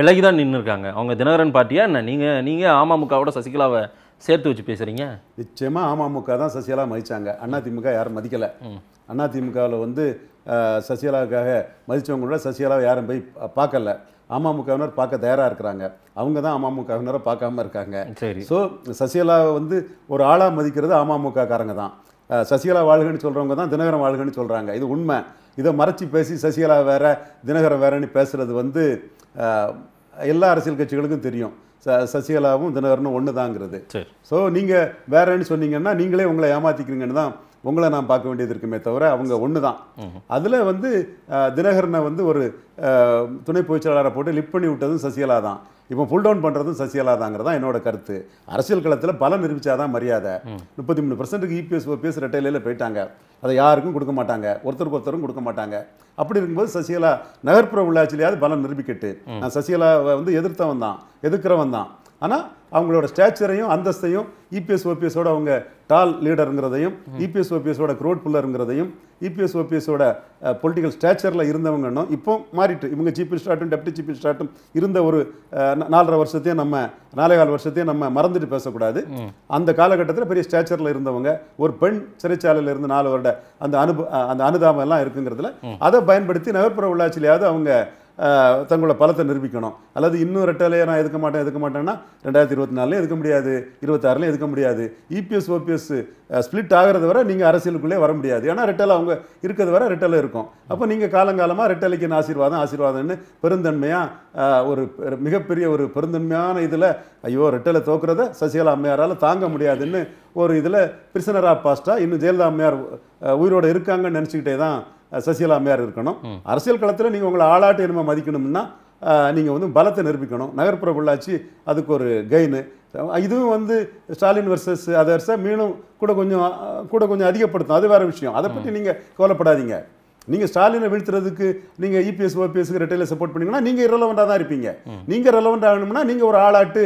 விலகி தான் நின்று இருக்காங்க அவங்க தினகரன் பார்ட்டியா என்ன நீங்கள் நீங்கள் அமமுகவோட சசிகலாவை சேர்த்து வச்சு பேசுகிறீங்க நிச்சயமாக அமமுக தான் சசிகலா மதித்தாங்க அதிமுக யாரும் மதிக்கலை அதிமுகவில் வந்து சசிகலாவுக்காக மதித்தவங்களோட சசிகலாவை யாரும் போய் பார்க்கல அமமுகவினர் பார்க்க தயாராக இருக்கிறாங்க அவங்க தான் அமமுகவினரை பார்க்காம இருக்காங்க சரி ஸோ சசிகலாவை வந்து ஒரு ஆளாக மதிக்கிறது அமமுக காரங்க தான் சசிகலா வாழ்கன்னு சொல்கிறவங்க தான் தினகரன் வாழ்கன்னு சொல்கிறாங்க இது உண்மை இதை மறைச்சி பேசி சசிகலா வேற தினகரன் வேறன்னு பேசுகிறது வந்து எல்லா அரசியல் கட்சிகளுக்கும் தெரியும் ச சசிகலாவும் தினகரனும் ஒன்று தாங்கிறது ஸோ நீங்கள் வேறன்னு சொன்னீங்கன்னா நீங்களே உங்களை ஏமாற்றிக்கிறீங்கன்னு தான் உங்களை நான் பார்க்க வேண்டியது இருக்குமே தவிர அவங்க ஒன்று தான் அதில் வந்து தினகரனை வந்து ஒரு துணை பொதுச்செயலாளரை போட்டு லிப் பண்ணி விட்டதும் சசிகலா தான் இப்போ புல் டவுன் பண்ணுறதும் சசிகலா தாங்கிறதா என்னோட கருத்து அரசியல் களத்தில் பல நிரூபித்தாதான் மரியாதை முப்பத்தி மூணு பர்சன்ட்டுக்கு இபிஎஸ் ஓபிஎஸ் ரெட்டையிலையில் போயிட்டாங்க அதை யாருக்கும் கொடுக்க மாட்டாங்க ஒருத்தருக்கு ஒருத்தரும் கொடுக்க மாட்டாங்க அப்படி இருக்கும்போது சசிகலா நகர்ப்புற உள்ளாட்சியிலேயாவது பலம் நிரூபிக்கிட்டு நான் சசிகலாவை வந்து எதிர்த்தவன் தான் எதிர்க்கிறவன் தான் ஆனால் அவங்களோட ஸ்டேச்சரையும் அந்தஸ்தையும் இபிஎஸ் e ஓபிஎஸோட அவங்க டால் லீடருங்கிறதையும் இபிஎஸ் e ஓபிஎஸோட க்ரோட் புல்லருங்கிறதையும் இபிஎஸ் e ஓபிஎஸோட பொலிட்டிக்கல் ஸ்டேச்சரில் இருந்தவங்கன்னும் இப்போ மாறிட்டு இவங்க சீஃப் மினிஸ்டராட்டும் டெப்டி சீஃப் மினிஸ்டராட்டும் இருந்த ஒரு நாலரை வருஷத்தையும் நம்ம நாலே கால் வருஷத்தையும் நம்ம மறந்துட்டு பேசக்கூடாது அந்த காலகட்டத்தில் பெரிய ஸ்டேச்சரில் இருந்தவங்க ஒரு பெண் சிறைச்சாலையில் இருந்து நாலு வருட அந்த அனுப அந்த அனுதாபம் எல்லாம் இருக்குங்கிறதுல அதை பயன்படுத்தி நகர்ப்புற உள்ளாட்சியிலேயாவது அவங்க தங்களோட பலத்தை நிரூபிக்கணும் அல்லது இன்னும் ரெட்டலையை நான் எதுக்க மாட்டேன் எதுக்க மாட்டேன்னா ரெண்டாயிரத்தி இருபத்தி நாலுலையும் எதுக்க முடியாது இருபத்தாறுலையும் எதுக்க முடியாது இபிஎஸ் ஓபிஎஸ் ஸ்ப்ளிட் ஆகிறது வரை நீங்கள் அரசியலுக்குள்ளே வர முடியாது ஏன்னா ரெட்டலை அவங்க இருக்கிறது வரை ரெட்டலை இருக்கும் அப்போ நீங்கள் காலங்காலமாக ரெட்டலைக்கு ஆசீர்வாதம் ஆசீர்வாதம்னு பெருந்தன்மையாக ஒரு மிகப்பெரிய ஒரு பெருந்தன்மையான இதில் ஐயோ ரெட்டலை தோக்குறத சசிகலா அம்மையாரால் தாங்க முடியாதுன்னு ஒரு இதில் பிரிசனராக பாஸ்ட்டாக இன்னும் ஜெயலலிதா அம்மையார் உயிரோடு இருக்காங்கன்னு நினச்சிக்கிட்டே தான் சசிகலா அம்மையார் இருக்கணும் அரசியல் களத்தில் நீங்கள் உங்களை ஆளாட்டு இனிமே மதிக்கணும்னா நீங்கள் வந்து பலத்தை நிரூபிக்கணும் நகர்ப்புற உள்ளாட்சி அதுக்கு ஒரு கெயின் இதுவும் வந்து ஸ்டாலின் வர்சஸ் அதை வருஷம் மீனும் கூட கொஞ்சம் கூட கொஞ்சம் அதிகப்படுத்தும் அது வேறு விஷயம் அதை பற்றி நீங்கள் கவலைப்படாதீங்க நீங்கள் ஸ்டாலினை வீழ்த்துறதுக்கு நீங்கள் இபிஎஸ் e ஓபிஎஸ்க்கு ரெட்டையில் சப்போர்ட் பண்ணிங்கன்னா நீங்கள் இரலவெண்ட்டாக தான் இருப்பீங்க நீங்கள் ரெலவெண்ட் ஆகணும்னா நீங்கள் ஒரு ஆளாட்டு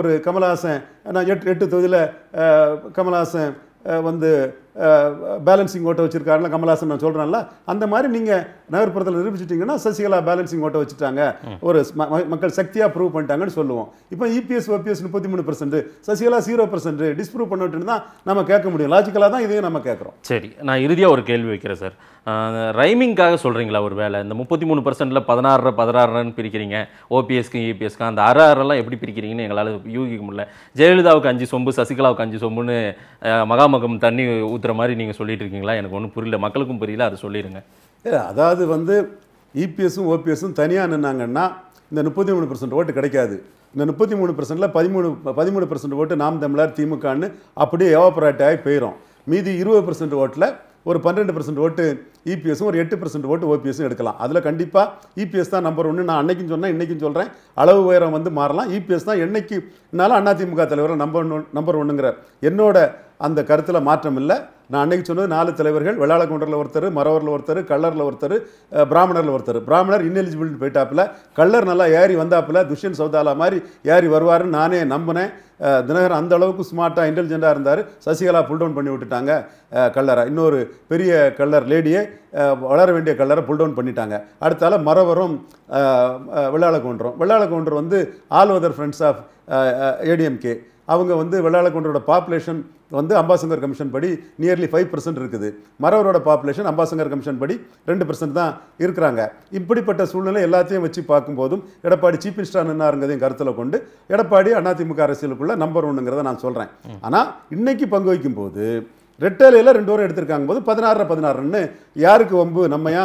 ஒரு கமல்ஹாசன் நான் எட்டு எட்டு தொகுதியில் கமல்ஹாசன் வந்து பேலன்சிங் ஓட்டை வச்சுருக்காருல கமல்ஹாசன் நான் சொல்கிறேன்ல அந்த மாதிரி நீங்கள் நகர்ப்புறத்தில் நிரூபிச்சிட்டிங்கன்னா சசிகலா பேலன்சிங் ஓட்டை வச்சுட்டாங்க ஒரு மக்கள் சக்தியாக ப்ரூவ் பண்ணிட்டாங்கன்னு சொல்லுவோம் இப்போ இபிஎஸ் e ஓபிஎஸ் முப்பத்தி மூணு percent Sasikala zero percent disapprove பண்ணிட்டு தான் நம்ம கேட்க முடியும் லாஜிக்கலாக தான் இதையும் நம்ம கேட்குறோம் சரி நான் இறுதியாக ஒரு கேள்வி வைக்கிறேன் சார் ரைமிங்காக சொல்கிறீங்களா ஒரு வேலை இந்த முப்பத்தி மூணு பர்சன்ட்டில் பதினாறு பதினாறுன்னு பிரிக்கிறீங்க ஓபிஎஸ்க்கு இபிஎஸ்க்கு e அந்த அரை அறெல்லாம் எப்படி பிரிக்கிறீங்கன்னு எங்களால் யூகிக்க முடியல ஜெயலலிதாவுக்கு அஞ்சு சொம்பு சசிகலாவுக்கு அஞ்சு சொம்புன்னு மகாமகம் தண்ணி ஊற்றுற மாதிரி நீங்கள் சொல்லிட்டு இருக்கீங்களா எனக்கு ஒன்றும் புரியல மக்களுக்கும் புரியல அதை சொல்லிடுங்க அதாவது வந்து இபிஎஸும் ஓபிஎஸும் தனியாக நின்னாங்கன்னா இந்த முப்பத்தி மூணு பர்சன்ட் ஓட்டு கிடைக்காது இந்த முப்பத்தி மூணு பர்சன்டில் பதிமூணு பதிமூணு பர்சன்ட் ஓட்டு நாம் தமிழர் திமுகன்னு அப்படியே ஏவாப்பராட்டி ஆகி போயிடும் மீதி இருபது பர்சன்ட் ஓட்டில் ஒரு பன்னெண்டு பர்சன்ட் ஓட்டு இபிஎஸும் ஒரு எட்டு பர்சன்ட் ஓட்டு ஓபிஎஸும் எடுக்கலாம் அதில் கண்டிப்பாக இபிஎஸ் தான் நம்பர் ஒன்று நான் அன்னைக்கும் சொன்னேன் இன்றைக்கும் சொல்கிறேன் அளவு உயரம் வந்து மாறலாம் இபிஎஸ் தான் என்னைக்குனாலும் அதிமுக தலைவராக நம்பர் ஒன்று நம்பர் ஒன்றுங்கிற என்னோட அந்த கருத்தில் மாற்றம் இல்லை நான் அன்னைக்கு சொன்னது நாலு தலைவர்கள் வெள்ளாளக்கொண்டரில் ஒருத்தர் மரவரில் ஒருத்தர் கல்லரில் ஒருத்தர் பிராமணரில் ஒருத்தர் பிராமணர் இன்னெலிஜிபிள்னு போயிட்டாப்பில் கல்லர் நல்லா ஏறி வந்தாப்பில் துஷ்யன் சௌதாலா மாதிரி ஏறி வருவாருன்னு நானே நம்பினேன் தினகரன் அந்த அளவுக்கு ஸ்மார்ட்டாக இன்டெலிஜென்ட்டாக இருந்தார் சசிகலா புல் டவுன் பண்ணி விட்டுட்டாங்க கல்லரை இன்னொரு பெரிய கல்லர் லேடியை வளர வேண்டிய கல்லரை புல் டவுன் பண்ணிட்டாங்க அடுத்தால மரவரும் வெள்ளாளக்கொன்றம் வெள்ளாளக்கொன்றம் வந்து all other friends of ADMK அவங்க வந்து வெள்ளாளக்குன்றோட பாப்புலேஷன் வந்து அம்பாசங்கர் கமிஷன் படி நியர்லி ஃபைவ் பர்சன்ட் இருக்குது மறவரோட பாப்புலேஷன் அம்பாசங்கர் கமிஷன் படி ரெண்டு பர்சன்ட் தான் இருக்கிறாங்க இப்படிப்பட்ட சூழ்நிலை எல்லாத்தையும் வச்சு பார்க்கும்போதும் எடப்பாடி சீஃப் மினிஸ்டர் என்னாருங்கிறதையும் கருத்தில் கொண்டு எடப்பாடி அதிமுக அரசியலுக்குள்ள நம்பர் ஒன்றுங்கிறத நான் சொல்கிறேன் ஆனால் இன்னைக்கு பங்கு வைக்கும் போது ரெட்டேலையில் ரெண்டு வரும் எடுத்திருக்காங்க போது பதினாறு பதினாறுன்னு யாருக்கு வம்பு நம்மையா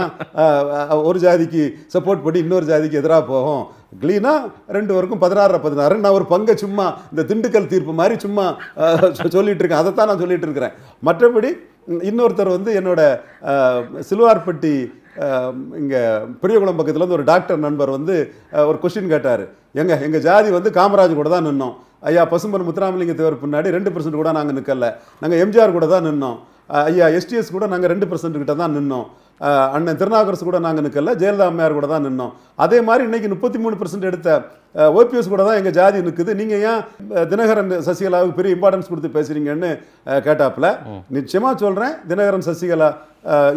ஒரு ஜாதிக்கு சப்போர்ட் பண்ணி இன்னொரு ஜாதிக்கு எதிராக போகும் கிளீனா ரெண்டு வருக்கும் பதினாறு பதினாறு நான் ஒரு பங்கை சும்மா இந்த திண்டுக்கல் தீர்ப்பு மாதிரி சும்மா சொல்லிட்டு இருக்கேன் அதைத்தான் நான் சொல்லிட்டு இருக்கிறேன் மற்றபடி இன்னொருத்தர் வந்து என்னோட சிலுவார்பட்டி இங்கே பெரியகுளம் பக்கத்தில் வந்து ஒரு டாக்டர் நண்பர் வந்து ஒரு கொஷின் கேட்டார் எங்கள் எங்கள் ஜாதி வந்து காமராஜ் கூட தான் நின்னோம் ஐயா பசும்பன் முத்துராமலிங்க தேவர் பின்னாடி ரெண்டு பர்சன்ட் கூட நாங்கள் நிற்கல நாங்கள் எம்ஜிஆர் கூட தான் நின்னோம் ஐயா எஸ்டிஎஸ் கூட நாங்கள் ரெண்டு பர்சன்ட் கிட்ட தான் நின்னோம் அண்ணன் திருநாகரசு கூட நாங்கள் நிற்கல ஜெயலலிதா அம்மையார் கூட தான் நின்னோம் அதே மாதிரி இன்றைக்கி முப்பத்தி மூணு பர்சன்ட் எடுத்த ஓபிஎஸ் கூட தான் எங்கள் ஜாதி நிற்குது நீங்கள் ஏன் தினகரன் சசிகலாவுக்கு பெரிய இம்பார்ட்டன்ஸ் கொடுத்து பேசுகிறீங்கன்னு கேட்டாப்பில் நிச்சயமாக சொல்கிறேன் தினகரன் சசிகலா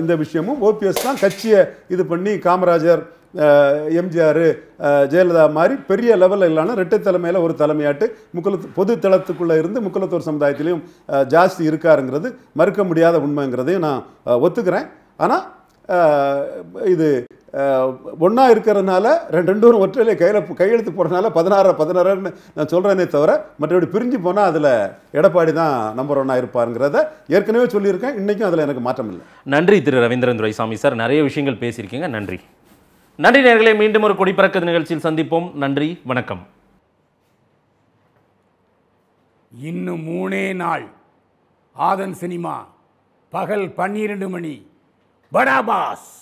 இந்த விஷயமும் ஓபிஎஸ் தான் கட்சியை இது பண்ணி காமராஜர் எம்ஜிஆர் ஜெயலலிதா மாதிரி பெரிய லெவலில் இல்லைனா ரெட்டை தலைமையில் ஒரு தலைமையாட்டு முக்கல பொது தளத்துக்குள்ளே இருந்து முக்கலத்தூர் சமுதாயத்திலையும் ஜாஸ்தி இருக்காருங்கிறது மறுக்க முடியாத உண்மைங்கிறதையும் நான் ஒத்துக்கிறேன் ஆனால் இது ஒன்றா இருக்கிறதுனால ரெண்டு ரெண்டும் ஒற்றையிலே கையில் கையெழுத்து போடுறதுனால பதினாறு பதினாறுன்னு நான் சொல்கிறேனே தவிர மற்றபடி பிரிஞ்சு போனால் அதில் எடப்பாடி தான் நம்பர் ஒன்றா இருப்பாருங்கிறத ஏற்கனவே சொல்லியிருக்கேன் இன்றைக்கும் அதில் எனக்கு மாற்றம் இல்லை நன்றி திரு ரவீந்திரன் துரைசாமி சார் நிறைய விஷயங்கள் பேசியிருக்கீங்க நன்றி நன்றி நேர்களை மீண்டும் ஒரு கொடிப்பறக்க நிகழ்ச்சியில் சந்திப்போம் நன்றி வணக்கம் இன்னும் மூணே நாள் ஆதன் சினிமா பகல் பன்னிரண்டு மணி படாபாஸ்